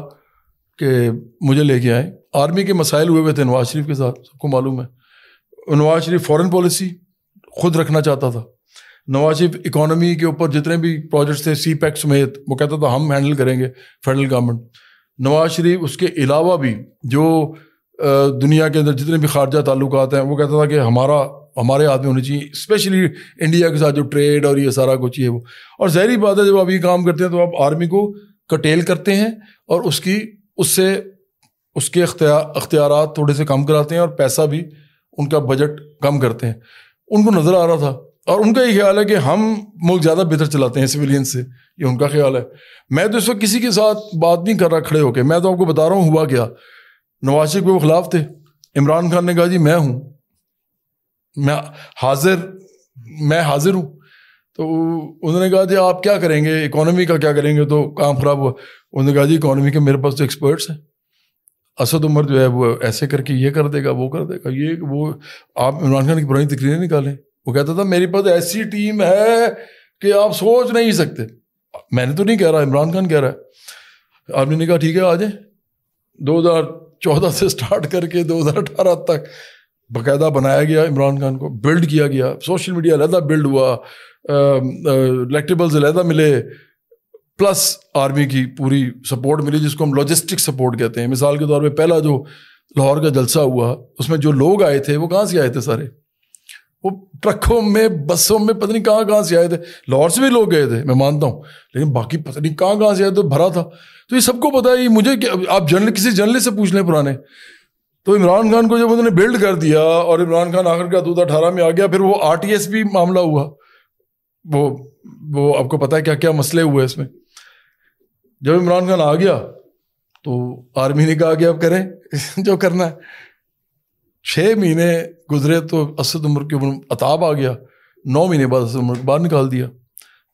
कि मुझे लेके आए आर्मी के मसाइल हुए हुए थे नवाज शरीफ के साथ सबको मालूम है नवाज शरीफ फॉरेन पॉलिसी खुद रखना चाहता था नवाज शरीफ इकोनॉमी के ऊपर जितने भी प्रोजेक्ट्स थे सी पैक e समेत वो कहता था हम हैंडल करेंगे फेडरल गवर्नमेंट नवाज शरीफ उसके अलावा भी जो दुनिया के अंदर जितने भी खारजा ताल्लुक हैं वो कहता था कि हमारा हमारे हाथ में होनी चाहिए स्पेशली इंडिया के साथ जो ट्रेड और ये सारा कुछ ये वो और जहरी बात है जब आप ये काम करते हैं तो आप आर्मी को कटेल करते हैं और उसकी उससे उसके अख्तियार थोड़े से कम कराते हैं और पैसा भी उनका बजट कम करते हैं उनको नज़र आ रहा था और उनका ये ख्याल है कि हम मुल्क ज़्यादा बेहतर चलाते हैं सिविलियन से ये उनका ख्याल है मैं तो इस वक्त किसी के साथ बात नहीं कर रहा खड़े होकर मैं तो आपको बता रहा हूँ हुआ क्या नवाज शरीफ के खिलाफ थे इमरान खान ने कहा जी मैं हूँ मैं हाजिर मैं हाजिर हूँ तो उन्होंने कहा जी आप क्या करेंगे इकोनॉमी का क्या करेंगे तो काम ख़राब हुआ उन्होंने कहा जी इकोनॉमी के मेरे पास तो एक्सपर्ट्स हैं असद उमर जो है वो ऐसे करके ये कर देगा वो कर देगा ये वो आप इमरान खान की पुरानी तकरीरें निकालें वो कहता था मेरे पास ऐसी टीम है कि आप सोच नहीं सकते मैंने तो नहीं कह रहा इमरान खान कह रहा है आर्मी ने कहा ठीक है आ जाए चौदह से स्टार्ट करके दो हज़ार अठारह तक बाकायदा बनाया गया इमरान खान को बिल्ड किया गया सोशल मीडिया अलहदा बिल्ड हुआ इलेक्टेबल्स अलहदा मिले प्लस आर्मी की पूरी सपोर्ट मिली जिसको हम लॉजिस्टिक सपोर्ट कहते हैं मिसाल के तौर पर पहला जो लाहौर का जलसा हुआ उसमें जो लोग आए थे वो कहाँ से आए थे सारे वो ट्रकों में बसों में पता नहीं कहाँ कहाँ से आए थे लाहौर से भी लोग गए थे मैं मानता हूँ लेकिन बाकी पता नहीं कहाँ कहाँ से आए थे भरा था तो ये सबको पता है मुझे मुझे आप जर्नल किसी जर्नलिस्ट से पूछ लें पुराने तो इमरान खान को जब उन्होंने बिल्ड कर दिया और इमरान खान आखिर का दो अठारह में आ गया फिर वो आर टी एस भी मामला हुआ वो वो आपको पता है क्या क्या मसले हुए इसमें जब इमरान खान आ गया तो आर्मी ने कहा कि आप करें जो करना है छः महीने गुजरे तो असद उम्र के अताब आ गया नौ महीने बाद असद उम्र बाहर निकाल दिया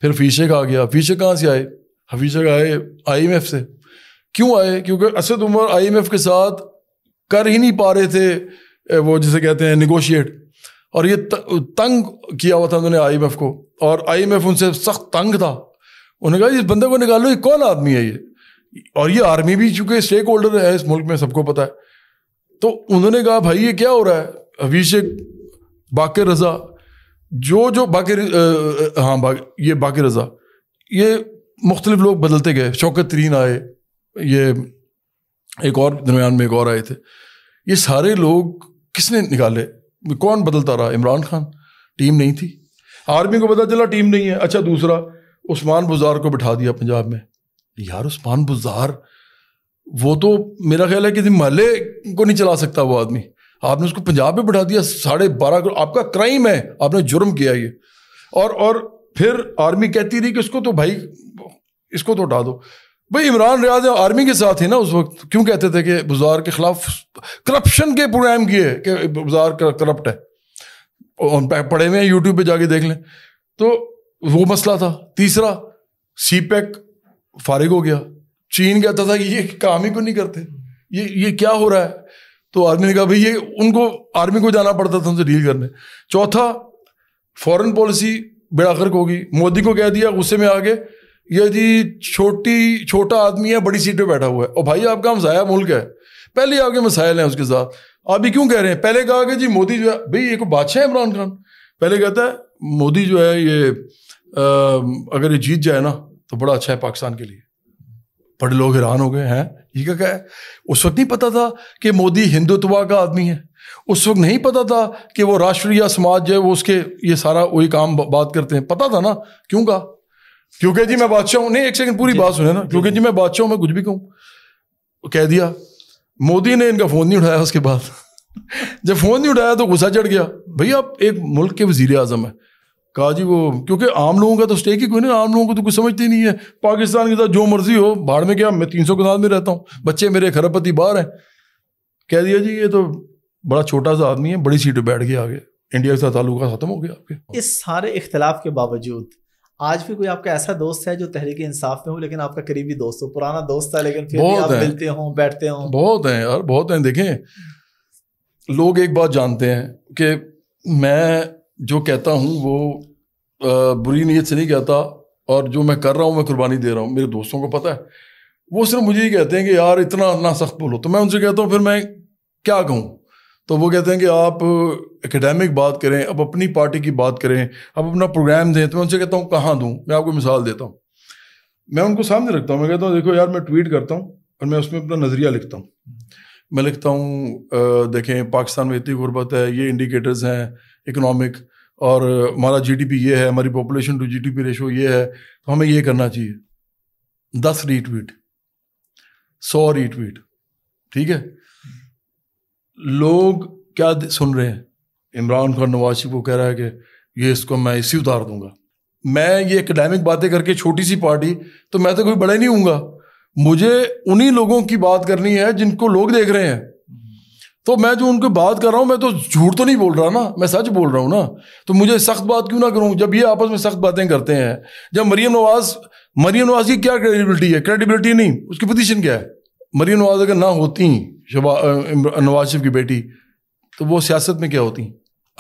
फिर का आ गया फीशक कहाँ से आए हफीशक आए आई एम एफ से क्यों आए क्योंकि असद उम्र आई एम एफ के साथ कर ही नहीं पा रहे थे वो जिसे कहते हैं निगोशिएट और ये तंग किया हुआ था उन्होंने आई एम एफ को और आई एम एफ उनसे सख्त तंग था उन्होंने कहा इस बंदे को निकालो ये कौन आदमी है ये और ये आर्मी भी चूंकि स्टेक होल्डर है इस मुल्क में सबको पता है तो उन्होंने कहा भाई ये क्या हो रहा है अभिषेक बाकर रजा जो जो बाकर हाँ बा, ये बाकर रजा ये मुख्तलिफ लोग बदलते गए शौकत तरीन आए ये एक और दरमियान में एक और आए थे ये सारे लोग किसने निकाले कौन बदलता रहा इमरान खान टीम नहीं थी आर्मी को पता चला टीम नहीं है अच्छा दूसरा उस्मान बुजार को बिठा दिया पंजाब में यार उस्मान बुजार वो तो मेरा ख्याल है किसी महल्ले को नहीं चला सकता वो आदमी आपने उसको पंजाब में बैठा दिया साढ़े बारह करोड़ आपका क्राइम है आपने जुर्म किया ये और और फिर आर्मी कहती थी कि उसको तो भाई इसको तो उठा दो भाई इमरान रियाज आर्मी के साथ ही ना उस वक्त क्यों कहते थे कि बुजार के खिलाफ करप्शन के प्रोग्राम किए कि बुजार करप्ट है पढ़े हुए हैं यूट्यूब पे जाके देख लें तो वो मसला था तीसरा सी पैक फारिग हो गया चीन कहता था कि ये काम ही को नहीं करते ये ये क्या हो रहा है तो आदमी ने कहा भाई ये उनको आर्मी को जाना पड़ता था उनसे डील करने चौथा फॉरेन पॉलिसी बेड़ा गर्क होगी मोदी को कह दिया गुस्से में आगे ये जी छोटी छोटा आदमी है बड़ी सीट पे बैठा हुआ है और भाई आपका मसाया मुल्क है पहले आपके मसाइल हैं उसके साथ आप ये क्यों कह रहे हैं पहले कहा कि जी मोदी जो है भाई ये को बादशाह इमरान खान पहले कहता है मोदी जो है ये आ, अगर ये जीत जाए ना तो बड़ा अच्छा है पाकिस्तान के लिए बड़े लोग हैरान हो गए हैं ये क्या क्या है उस वक्त नहीं पता था कि मोदी हिंदुत्वा का आदमी है उस वक्त नहीं पता था कि वो राष्ट्रीय समाज जो है वो उसके ये सारा वही काम बात करते हैं पता था ना क्यों कहा क्योंकि जी मैं बादशाह हूँ नहीं एक सेकंड पूरी बात सुने ना क्योंकि जी मैं बादशाह हूँ मैं कुछ भी कहूँ कह दिया मोदी ने इनका फ़ोन नहीं उठाया उसके बाद जब फ़ोन नहीं उठाया तो गुस्सा चढ़ गया भैया आप एक मुल्क के वजीर आजम है कहा जी वो क्योंकि आम लोगों का तो स्टेक ही कोई नहीं आम लोगों को तो कुछ समझते नहीं है पाकिस्तान के साथ जो मर्जी हो बाहर में क्या मैं तीन सौ कनाल में रहता हूँ बच्चे मेरे खरपति बाहर हैं कह दिया जी ये तो बड़ा छोटा सा आदमी है बड़ी सीट पर बैठ गया आगे इंडिया के साथ ताल्लुक खत्म हो गया आपके इस सारे इख्तलाफ के बावजूद आज भी कोई आपका ऐसा दोस्त है जो तहरीक इंसाफ में हो लेकिन आपका करीबी दोस्त हो पुराना दोस्त है लेकिन फिर भी आप मिलते हो बैठते हो बहुत हैं यार बहुत हैं देखें लोग एक बात जानते हैं कि मैं जो कहता हूँ वो बुरी नीयत से नहीं कहता और जो मैं कर रहा हूँ मैं कुर्बानी दे रहा हूँ मेरे दोस्तों को पता है वो सिर्फ मुझे ही कहते हैं कि यार इतना ना सख्त बोलो तो मैं उनसे कहता हूँ फिर मैं क्या कहूँ तो वो कहते हैं कि आप एकेडमिक बात करें अब अपनी पार्टी की बात करें अब अपना प्रोग्राम दें तो मैं उनसे कहता हूँ कहाँ दूँ मैं आपको मिसाल देता हूँ मैं उनको सामने रखता हूँ मैं कहता हूँ देखो यार मैं ट्वीट करता हूँ और मैं उसमें अपना नज़रिया लिखता हूँ मैं लिखता हूँ देखें पाकिस्तान में इतनी गुर्बत है ये इंडिकेटर्स हैं इकनॉमिक और हमारा जीडीपी ये है हमारी पॉपुलेशन टू जीडीपी रेशो ये है तो हमें ये करना चाहिए दस रीट्वीट सौ रीट्वीट ठीक है लोग क्या सुन रहे हैं इमरान खान नवाज को कह रहा है कि ये इसको मैं इसी उतार दूंगा मैं ये एकेडमिक बातें करके छोटी सी पार्टी तो मैं तो कोई बड़ा नहीं हूँ मुझे उन्हीं लोगों की बात करनी है जिनको लोग देख रहे हैं तो मैं जो उनके बात कर रहा हूँ मैं तो झूठ तो नहीं बोल रहा ना मैं सच बोल रहा हूँ ना तो मुझे सख्त बात क्यों ना करूँ जब ये आपस में सख्त बातें करते हैं जब मरीम नवाज मरीम नवाज की क्या क्रेडिबिलिटी है क्रेडिबिलिटी नहीं उसकी पोजिशन क्या है मरीम नवाज अगर ना होती शबा नवाज शरीफ की बेटी तो वो सियासत में क्या होती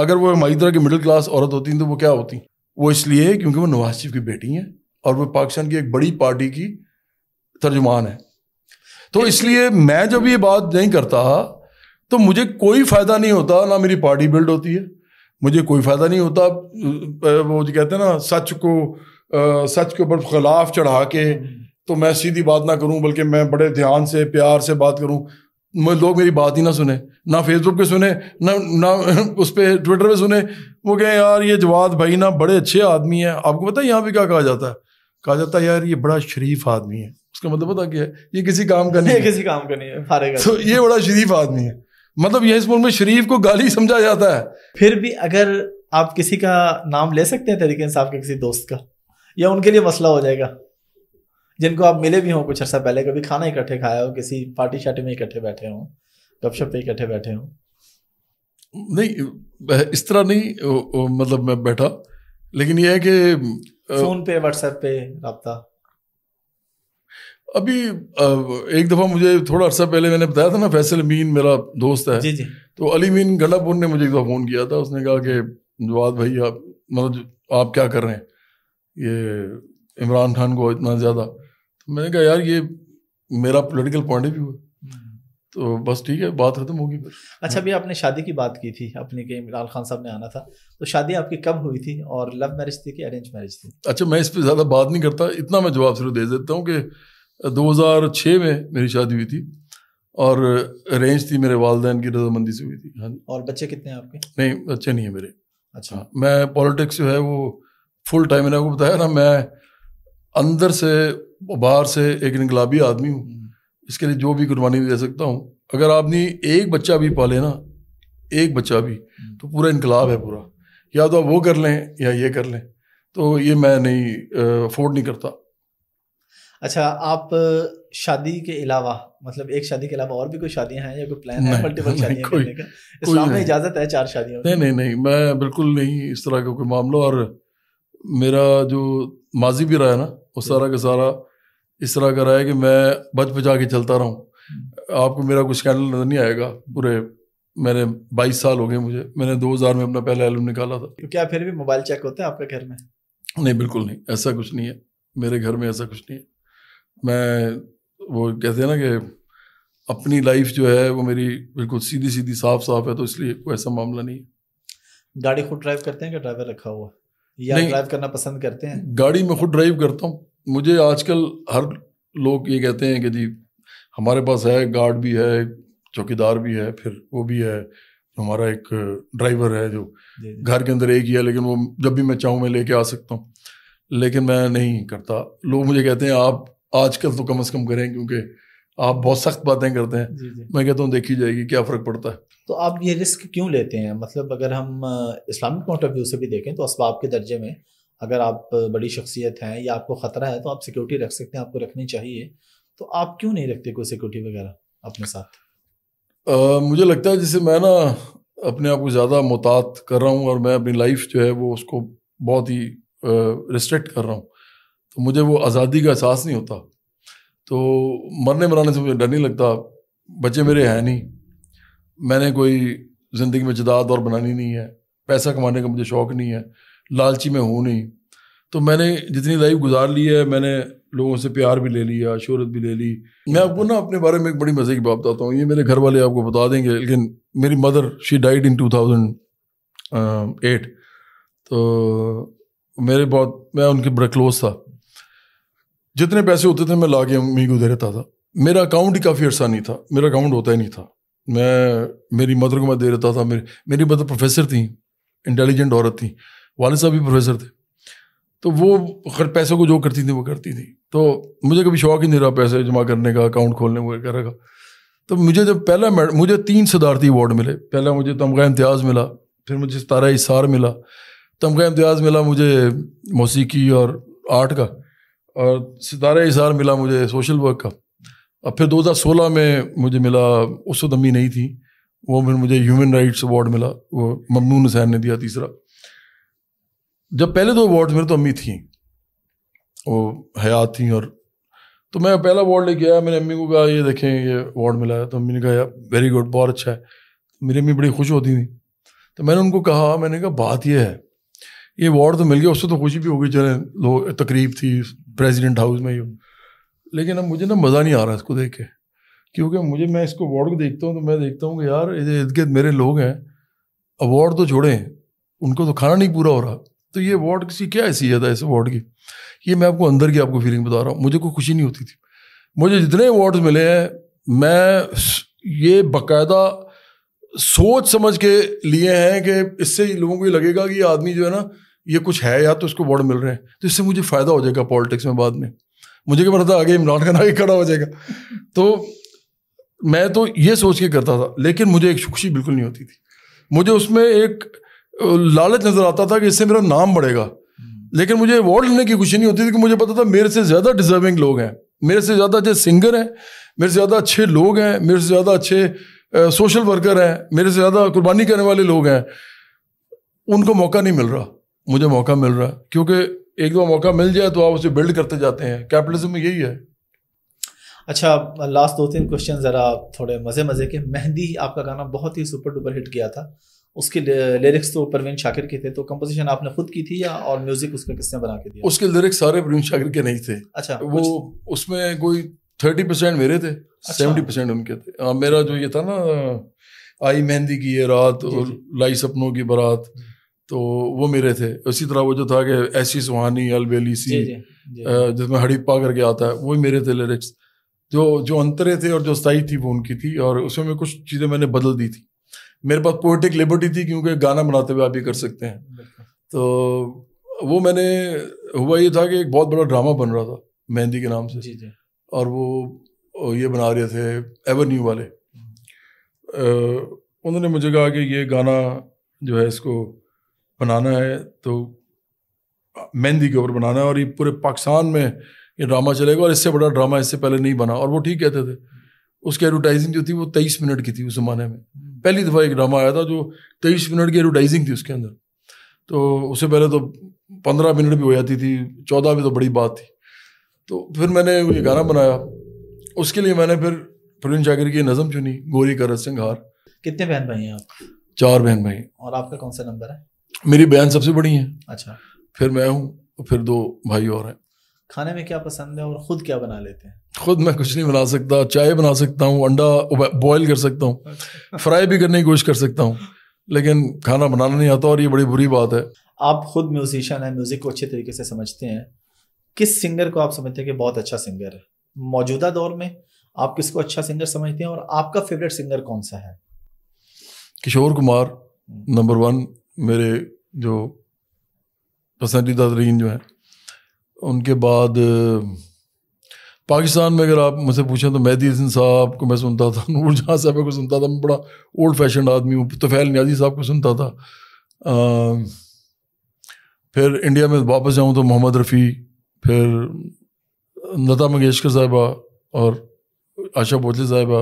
अगर वो हमारी तरह की मिडिल क्लास औरत होती तो वो क्या होती वो इसलिए क्योंकि वो नवाज शरीफ की बेटी हैं और वो पाकिस्तान की एक बड़ी पार्टी की तर्जुमान है तो इसलिए मैं जब ये बात नहीं करता तो मुझे कोई फायदा नहीं होता ना मेरी पार्टी बिल्ड होती है मुझे कोई फायदा नहीं होता वो जो कहते हैं ना सच को आ, सच के ऊपर खिलाफ चढ़ा के तो मैं सीधी बात ना करूं बल्कि मैं बड़े ध्यान से प्यार से बात करूं लोग मेरी बात ही ना सुने ना फेसबुक पे सुने ना ना उस पर ट्विटर पे सुने वो कहें यार ये जवाद भाई ना बड़े अच्छे आदमी हैं आपको पता है यहाँ पे क्या कहा जाता है कहा जाता है यार ये बड़ा शरीफ आदमी है उसका मतलब पता क्या है ये किसी काम का नहीं है किसी काम का नहीं है तो ये बड़ा शरीफ आदमी है मतलब यह मुल्क में शरीफ को गाली समझा जाता है फिर भी अगर आप किसी का नाम ले सकते हैं तरीके इंसाफ के किसी दोस्त का या उनके लिए मसला हो जाएगा जिनको आप मिले भी हों कुछ अर्सा पहले कभी खाना इकट्ठे खाया हो किसी पार्टी शार्टी में इकट्ठे बैठे हों गपशप पे इकट्ठे बैठे हों नहीं इस तरह नहीं मतलब मैं बैठा लेकिन यह है कि फोन पे व्हाट्सएप पे रहा अभी एक दफ़ा मुझे थोड़ा अर्सा पहले मैंने बताया था ना फैसल मीन मेरा दोस्त है जी जी तो अली मीन गंडापुर ने मुझे एक दफ़ा फ़ोन किया था उसने कहा कि जवाद भाई आप मतलब आप क्या कर रहे हैं ये इमरान खान को इतना ज़्यादा तो मैंने कहा यार ये मेरा पोलिटिकल पॉइंट ऑफ व्यू है हम्म। तो बस ठीक है बात खत्म होगी फिर अच्छा भैया आपने शादी की बात की थी अपने के इमरान खान साहब ने आना था तो शादी आपकी कब हुई थी और लव मैरिज थी कि अरेंज मैरिज थी अच्छा मैं इस पर ज़्यादा बात नहीं करता इतना मैं जवाब सिर्फ दे देता हूँ कि 2006 में मेरी शादी हुई थी और अरेंज थी मेरे वालदेन की रजामंदी से हुई थी हाँ और बच्चे कितने हैं आपके नहीं बच्चे नहीं है मेरे अच्छा हाँ, मैं पॉलिटिक्स जो है वो फुल टाइम मैंने आपको बताया ना मैं अंदर से बाहर से एक इनकलाबी आदमी हूँ हम्म। इसके लिए जो भी कुर्बानी दे सकता हूँ अगर आपने एक बच्चा भी पाले ना एक बच्चा भी हम्म। तो पूरा इनकलाब है पूरा या तो आप वो कर लें या ये कर लें तो ये मैं नहीं अफोर्ड नहीं करता अच्छा आप शादी के अलावा मतलब एक शादी के अलावा और भी कोई शादियां हैं या कोई प्लान है मल्टीपल शादियां करने का इस्लाम में इजाजत है चार शादियों नहीं नहीं नहीं मैं बिल्कुल नहीं इस तरह का कोई मामला और मेरा जो माजी भी रहा है ना वो सारा का सारा इस तरह का रहा है कि मैं बच बचा के चलता रहा हम्म। आपको मेरा कुछ स्कैंडल नजर नहीं आएगा पूरे मेरे 22 साल हो गए मुझे मैंने 2000 में अपना पहला एल्बम निकाला था तो क्या फिर भी मोबाइल चेक होते हैं आपके घर में नहीं बिल्कुल नहीं ऐसा कुछ नहीं है मेरे घर में ऐसा कुछ नहीं है मैं वो कहते हैं ना कि अपनी लाइफ जो है वो मेरी बिल्कुल सीधी सीधी साफ साफ है तो इसलिए कोई ऐसा मामला नहीं है गाड़ी खुद ड्राइव करते हैं कि ड्राइवर रखा हुआ या ड्राइव करना पसंद करते हैं गाड़ी में खुद ड्राइव करता हूँ मुझे आजकल हर लोग ये कहते हैं कि जी हमारे पास है गार्ड भी है चौकीदार भी है फिर वो भी है हमारा एक ड्राइवर है जो घर के अंदर एक ही है लेकिन वो जब भी मैं चाहूँ मैं लेके आ सकता हूँ लेकिन मैं नहीं करता लोग मुझे कहते हैं आप आजकल तो कम से कम करें क्योंकि आप बहुत सख्त बातें करते हैं जी जी। मैं कहता हूँ देखी जाएगी क्या फ़र्क पड़ता है तो आप ये रिस्क क्यों लेते हैं मतलब अगर हम इस्लामिक पॉइंट ऑफ व्यू से भी देखें तो इसबाब के दर्जे में अगर आप बड़ी शख्सियत हैं या आपको ख़तरा है तो आप सिक्योरिटी रख सकते हैं आपको रखनी चाहिए तो आप क्यों नहीं रखते कोई सिक्योरिटी वगैरह अपने साथ आ, मुझे लगता है जैसे मैं ना अपने आप को ज़्यादा मुहतात कर रहा हूँ और मैं अपनी लाइफ जो है वो उसको बहुत ही रिस्ट्रिक्ट कर रहा हूँ तो मुझे वो आज़ादी का एहसास नहीं होता तो मरने मराने से मुझे डर नहीं लगता बच्चे मेरे हैं नहीं मैंने कोई ज़िंदगी में जदाद और बनानी नहीं है पैसा कमाने का मुझे शौक़ नहीं है लालची में हूँ नहीं तो मैंने जितनी लाइफ गुजार ली है मैंने लोगों से प्यार भी ले लिया शहरत भी ले ली मैं आपको ना अपने बारे में एक बड़ी मज़े की बात बताता हूँ ये मेरे घर वाले आपको बता देंगे लेकिन मेरी mother she died in two thousand eight तो मेरे बहुत मैं उनके बड़ा क्लोज था जितने पैसे होते थे मैं ला के अम्मी को दे रहता था मेरा अकाउंट ही काफ़ी अर्सा नहीं था मेरा अकाउंट होता ही नहीं था मैं मेरी मदर को मैं दे देता था मेरी मेरी मदर प्रोफेसर थी इंटेलिजेंट औरत थी वाले साहब भी प्रोफेसर थे तो वो खर पैसों को जो करती थी वो करती थी तो मुझे कभी शौक ही नहीं रहा पैसे जमा करने का अकाउंट खोलने वगैरह का तो मुझे जब पहला मुझे तीन सदारती अवार्ड मिले पहला मुझे तमगा इम्तियाज़ मिला फिर मुझे सतारा इसार मिला तमगा इम्तियाज़ मिला मुझे मौसीकी और आर्ट का और सितारा इजहार मिला मुझे सोशल वर्क का अब फिर 2016 में मुझे मिला उस अम्मी नहीं थी वो फिर मुझे ह्यूमन राइट्स अवार्ड मिला वो ममनून हुसैन ने दिया तीसरा जब पहले दो अवार्ड मेरे तो अम्मी थी वो हयात थी और तो मैं पहला अवार्ड लेके आया मैंने अम्मी को कहा ये देखें ये अवार्ड मिला है तो अम्मी ने कहा यार वेरी गुड बहुत अच्छा है तो मेरी अम्मी बड़ी खुश होती थी तो मैंने उनको कहा मैंने कहा बात यह है ये अवार्ड तो मिल गया उससे तो खुशी भी होगी चले लोग तकरीब थी प्रेसिडेंट हाउस में ही हूँ लेकिन अब मुझे ना मज़ा नहीं आ रहा इसको देख के क्योंकि मुझे मैं इसको अवार्ड को देखता हूँ तो मैं देखता हूँ कि यार इर्द गिर्द मेरे लोग हैं अवार्ड तो छोड़े उनको तो खाना नहीं पूरा हो रहा तो ये अवार्ड किसी क्या हैसीयत है इस अवार्ड की ये मैं आपको अंदर की आपको फीलिंग बता रहा हूँ मुझे कोई खुशी नहीं होती थी मुझे जितने अवार्ड मिले हैं मैं ये बाकायदा सोच समझ के लिए हैं कि इससे लोगों को ये लगेगा कि आदमी जो है ना ये कुछ है या तो इसको वोट मिल रहे हैं तो इससे मुझे फ़ायदा हो जाएगा पॉलिटिक्स में बाद में मुझे क्या पता था आगे इमरान खान आगे खड़ा हो जाएगा तो मैं तो ये सोच के करता था लेकिन मुझे एक खुशी बिल्कुल नहीं होती थी मुझे उसमें एक लालच नज़र आता था कि इससे मेरा नाम बढ़ेगा हम्म। लेकिन मुझे अवार्ड लेने की खुशी नहीं होती थी कि मुझे पता था मेरे से ज़्यादा डिजर्विंग लोग हैं मेरे से ज़्यादा अच्छे सिंगर हैं मेरे से ज़्यादा अच्छे लोग हैं मेरे से ज़्यादा अच्छे सोशल वर्कर हैं मेरे से ज़्यादा कुर्बानी करने वाले लोग हैं उनको मौका नहीं मिल रहा मुझे मौका मिल रहा है क्योंकि एक दो मौका मिल जाए तो आप उसे बिल्ड करते जाते हैं कैपिटलिज्म में यही है अच्छा लास्ट दो तीन क्वेश्चन ज़रा थोड़े मज़े मज़े के मेहंदी आपका गाना बहुत ही सुपर डुपर हिट गया था उसके लिरिक्स तो परवीन शाकिर के थे तो कंपोजिशन आपने खुद की थी या और म्यूजिक उसका किसने बना के दिया उसके लिरिक्स सारे परवीन शाकिर के नहीं थे अच्छा वो उसमें कोई थर्टी परसेंट मेरे थे सेवेंटी अच्छा। परसेंट उनके थे आ, मेरा जो ये था ना आई मेहंदी की ये रात और लाई सपनों की बारात तो वो मेरे थे उसी तरह वो जो था कि ऐसी सुहानी सी जिसमें पा करके आता है वो मेरे थे लिरिक्स जो जो अंतरे थे और जो स्थाई थी वो उनकी थी और उसमें मैं कुछ चीज़ें मैंने बदल दी थी मेरे पास पोइटिक लिबर्टी थी क्योंकि गाना बनाते हुए आप ये कर सकते हैं तो वो मैंने हुआ ये था कि एक बहुत बड़ा ड्रामा बन रहा था मेहंदी के नाम से जी और वो ये बना रहे थे एवन्यू वाले हम्म। उन्होंने मुझे कहा कि ये गाना जो है इसको बनाना है तो मेहंदी के ऊपर बनाना है और ये पूरे पाकिस्तान में ये ड्रामा चलेगा और इससे बड़ा ड्रामा इससे पहले नहीं बना और वो ठीक कहते थे उसकी एडवर्टाइजिंग जो थी वो तेईस मिनट की थी उस ज़माने में पहली दफ़ा एक ड्रामा आया था जो तेईस मिनट की एडवर्टाइजिंग थी उसके अंदर तो उससे पहले तो पंद्रह मिनट भी हो जाती थी चौदह में तो बड़ी बात थी तो फिर मैंने ये गाना बनाया उसके लिए मैंने फिर प्रवीण जागर की नज़म चुनी गोरी करत सिंह हार कितने बहन भाई हैं आप चार बहन भाई और आपका कौन सा नंबर है मेरी बहन सबसे बड़ी है अच्छा फिर मैं हूँ फिर दो भाई और हैं खाने में क्या पसंद है और खुद क्या बना लेते हैं खुद मैं कुछ नहीं बना सकता चाय बना सकता हूँ अंडा बॉयल कर सकता हूँ फ्राई अच्छा। भी करने की कोशिश कर सकता हूँ लेकिन खाना बनाना नहीं आता और ये बड़ी बुरी बात है आप खुद म्यूजिशियन है म्यूजिक को अच्छे तरीके से समझते हैं किस सिंगर को आप समझते हैं कि बहुत अच्छा सिंगर है मौजूदा दौर में आप किसको अच्छा सिंगर समझते हैं और आपका फेवरेट सिंगर कौन सा है Kishore Kumar number hmm. One मेरे जो पसंदीदा तरीन जो हैं उनके बाद पाकिस्तान में अगर आप मुझसे पूछें तो मेहदी हसन साहब को मैं सुनता था नूर जहाँ साहब को सुनता था मैं बड़ा ओल्ड फैशन आदमी हूँ तफैल न्याजी साहब को सुनता था आ, फिर इंडिया में वापस जाऊँ तो मोहम्मद रफ़ी फिर लता मंगेशकर साहबा और आशा भोसले साहबा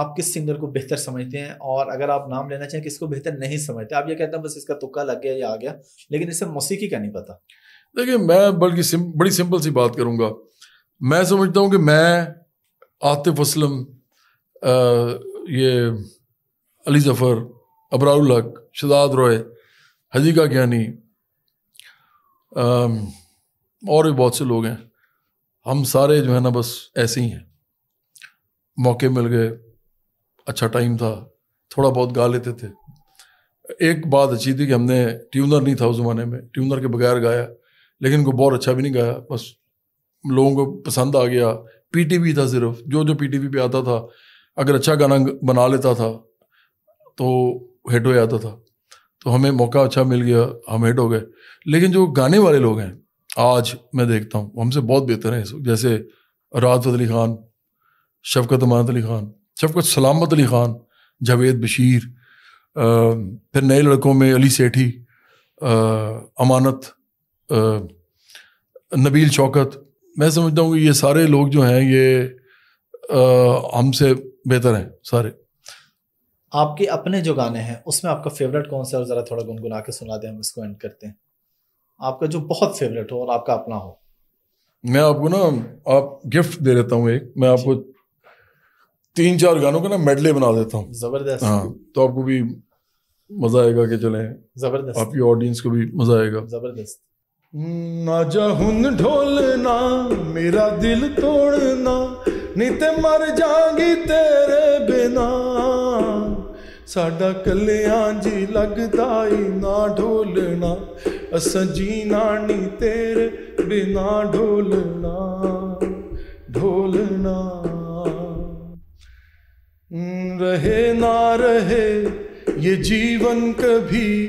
आप किस सिंगर को बेहतर समझते हैं और अगर आप नाम लेना चाहें किसको बेहतर नहीं समझते आप ये कहते हैं बस इसका तुक्का लग गया या आ गया लेकिन इसे मौसीकी का नहीं पता देखिए मैं बल्कि सिम, बड़ी सिंपल सी बात करूँगा मैं समझता हूँ कि मैं आतिफ असलम ये अली ज़फ़र अबराउल हक शदाद रॉय हजीका ज्ञानी और भी बहुत से लोग हैं हम सारे जो है ना बस ऐसे ही हैं मौके मिल गए अच्छा टाइम था थोड़ा बहुत गा लेते थे एक बात अच्छी थी कि हमने ट्यूनर नहीं था उस ज़माने में ट्यूनर के बगैर गाया लेकिन को बहुत अच्छा भी नहीं गाया बस लोगों को पसंद आ गया पी था सिर्फ जो जो पी पे आता था अगर अच्छा गाना बना लेता था तो हिट हो जाता था तो हमें मौका अच्छा मिल गया हम हिट हो गए लेकिन जो गाने वाले लोग हैं आज मैं देखता हूँ हमसे बहुत बेहतर हैं जैसे राहत अली खान शफकत अमानत अली ख़ान शफकत सलामत अली ख़ान जावेद बशीर फिर नए लड़कों में अली सेठी अमानत नबील शौकत मैं समझता हूँ कि ये सारे लोग जो हैं ये हमसे बेहतर हैं सारे आपके अपने जो गाने हैं उसमें आपका फेवरेट कौन सा और ज़रा थोड़ा गुनगुना के सुना दें हम इसको एंड करते हैं आपका जो बहुत फेवरेट हो और आपका अपना हो मैं आपको ना आप गिफ्ट दे देता हूँ एक मैं आपको तीन चार गानों का ना मेडले बना देता हूँ जबरदस्त हाँ तो आपको भी मजा आएगा कि चले जबरदस्त आपकी ऑडियंस को भी मजा आएगा जबरदस्त ना जाहुन ढोलना मेरा दिल तोड़ना नहीं ते मर जागी तेरे बिना साडा ਕੱਲਿਆਂ जी लगता ही ना ढोलना अस जीना नहीं तेरे बिना ढोलना ढोलना रहे ना रहे ये जीवन कभी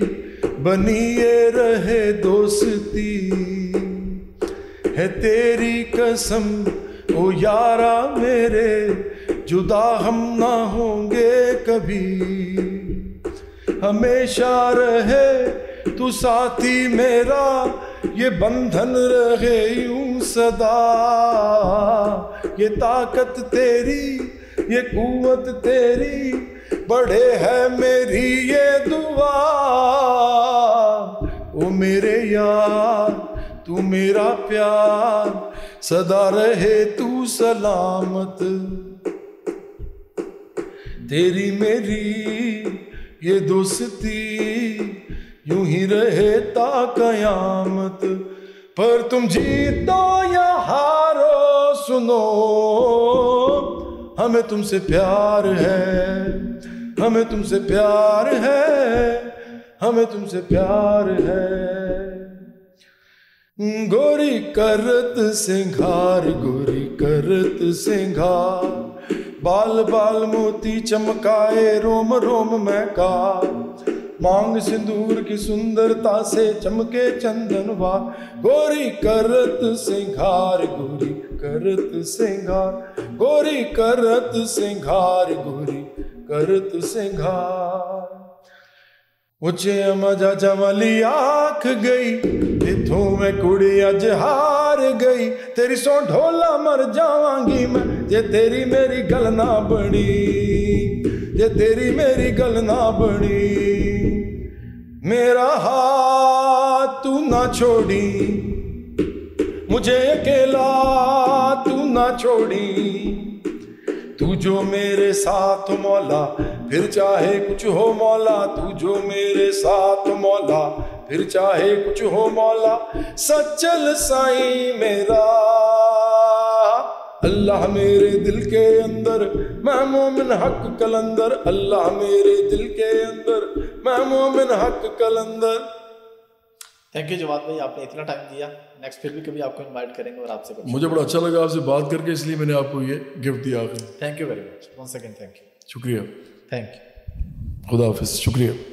बनी ये रहे दोस्ती है तेरी कसम ओ यारा मेरे जुदा हम ना होंगे कभी हमेशा रहे तू साथी मेरा ये बंधन रहे यूं सदा ये ताकत तेरी ये कुवत तेरी बड़े है मेरी ये दुआ ओ मेरे यार तू मेरा प्यार सदा रहे तू सलामत तेरी मेरी ये दोस्ती यूं ही रहे ता कयामत पर तुम जीतो या हारो सुनो हमें तुमसे प्यार है हमें तुमसे प्यार है हमें तुमसे प्यार है गोरी करत सिंघार गोरी करत सिंघार बाल बाल मोती चमकाए रोम रोम में का मांग सिंदूर की सुंदरता से चमके चंदन वा गोरी करत सिंघार गोरी करत सिंगार गोरी करत सिंगार गोरी करत सिंगार उचे मजा जमली आख गई इथों में कुड़ी अज हार गई तेरी सो ढोला मर जावांगी मैं जे तेरी मेरी गल ना बनी जे तेरी मेरी गल ना बनी मेरा हाथ तू ना छोड़ी मुझे अकेला तू ना छोड़ी तू जो मेरे साथ मौला फिर चाहे कुछ हो मौला तू जो मेरे साथ मौला फिर चाहे कुछ हो मौला सचल साई मेरा अल्लाह मेरे दिल के अंदर मैं मोमिन हक कलंदर अल्लाह मेरे दिल के अंदर मैं मोमिन हक कलंदर थैंक यू जवाब भाई आपने इतना टाइम दिया नेक्स्ट फिर भी कभी आपको इनवाइट करेंगे और आपसे मुझे बड़ा अच्छा लगा आपसे बात करके इसलिए मैंने आपको ये गिफ्ट दिया thank you very much one second thank you शुक्रिया थैंक यू खुदा हाफिज़ शुक्रिया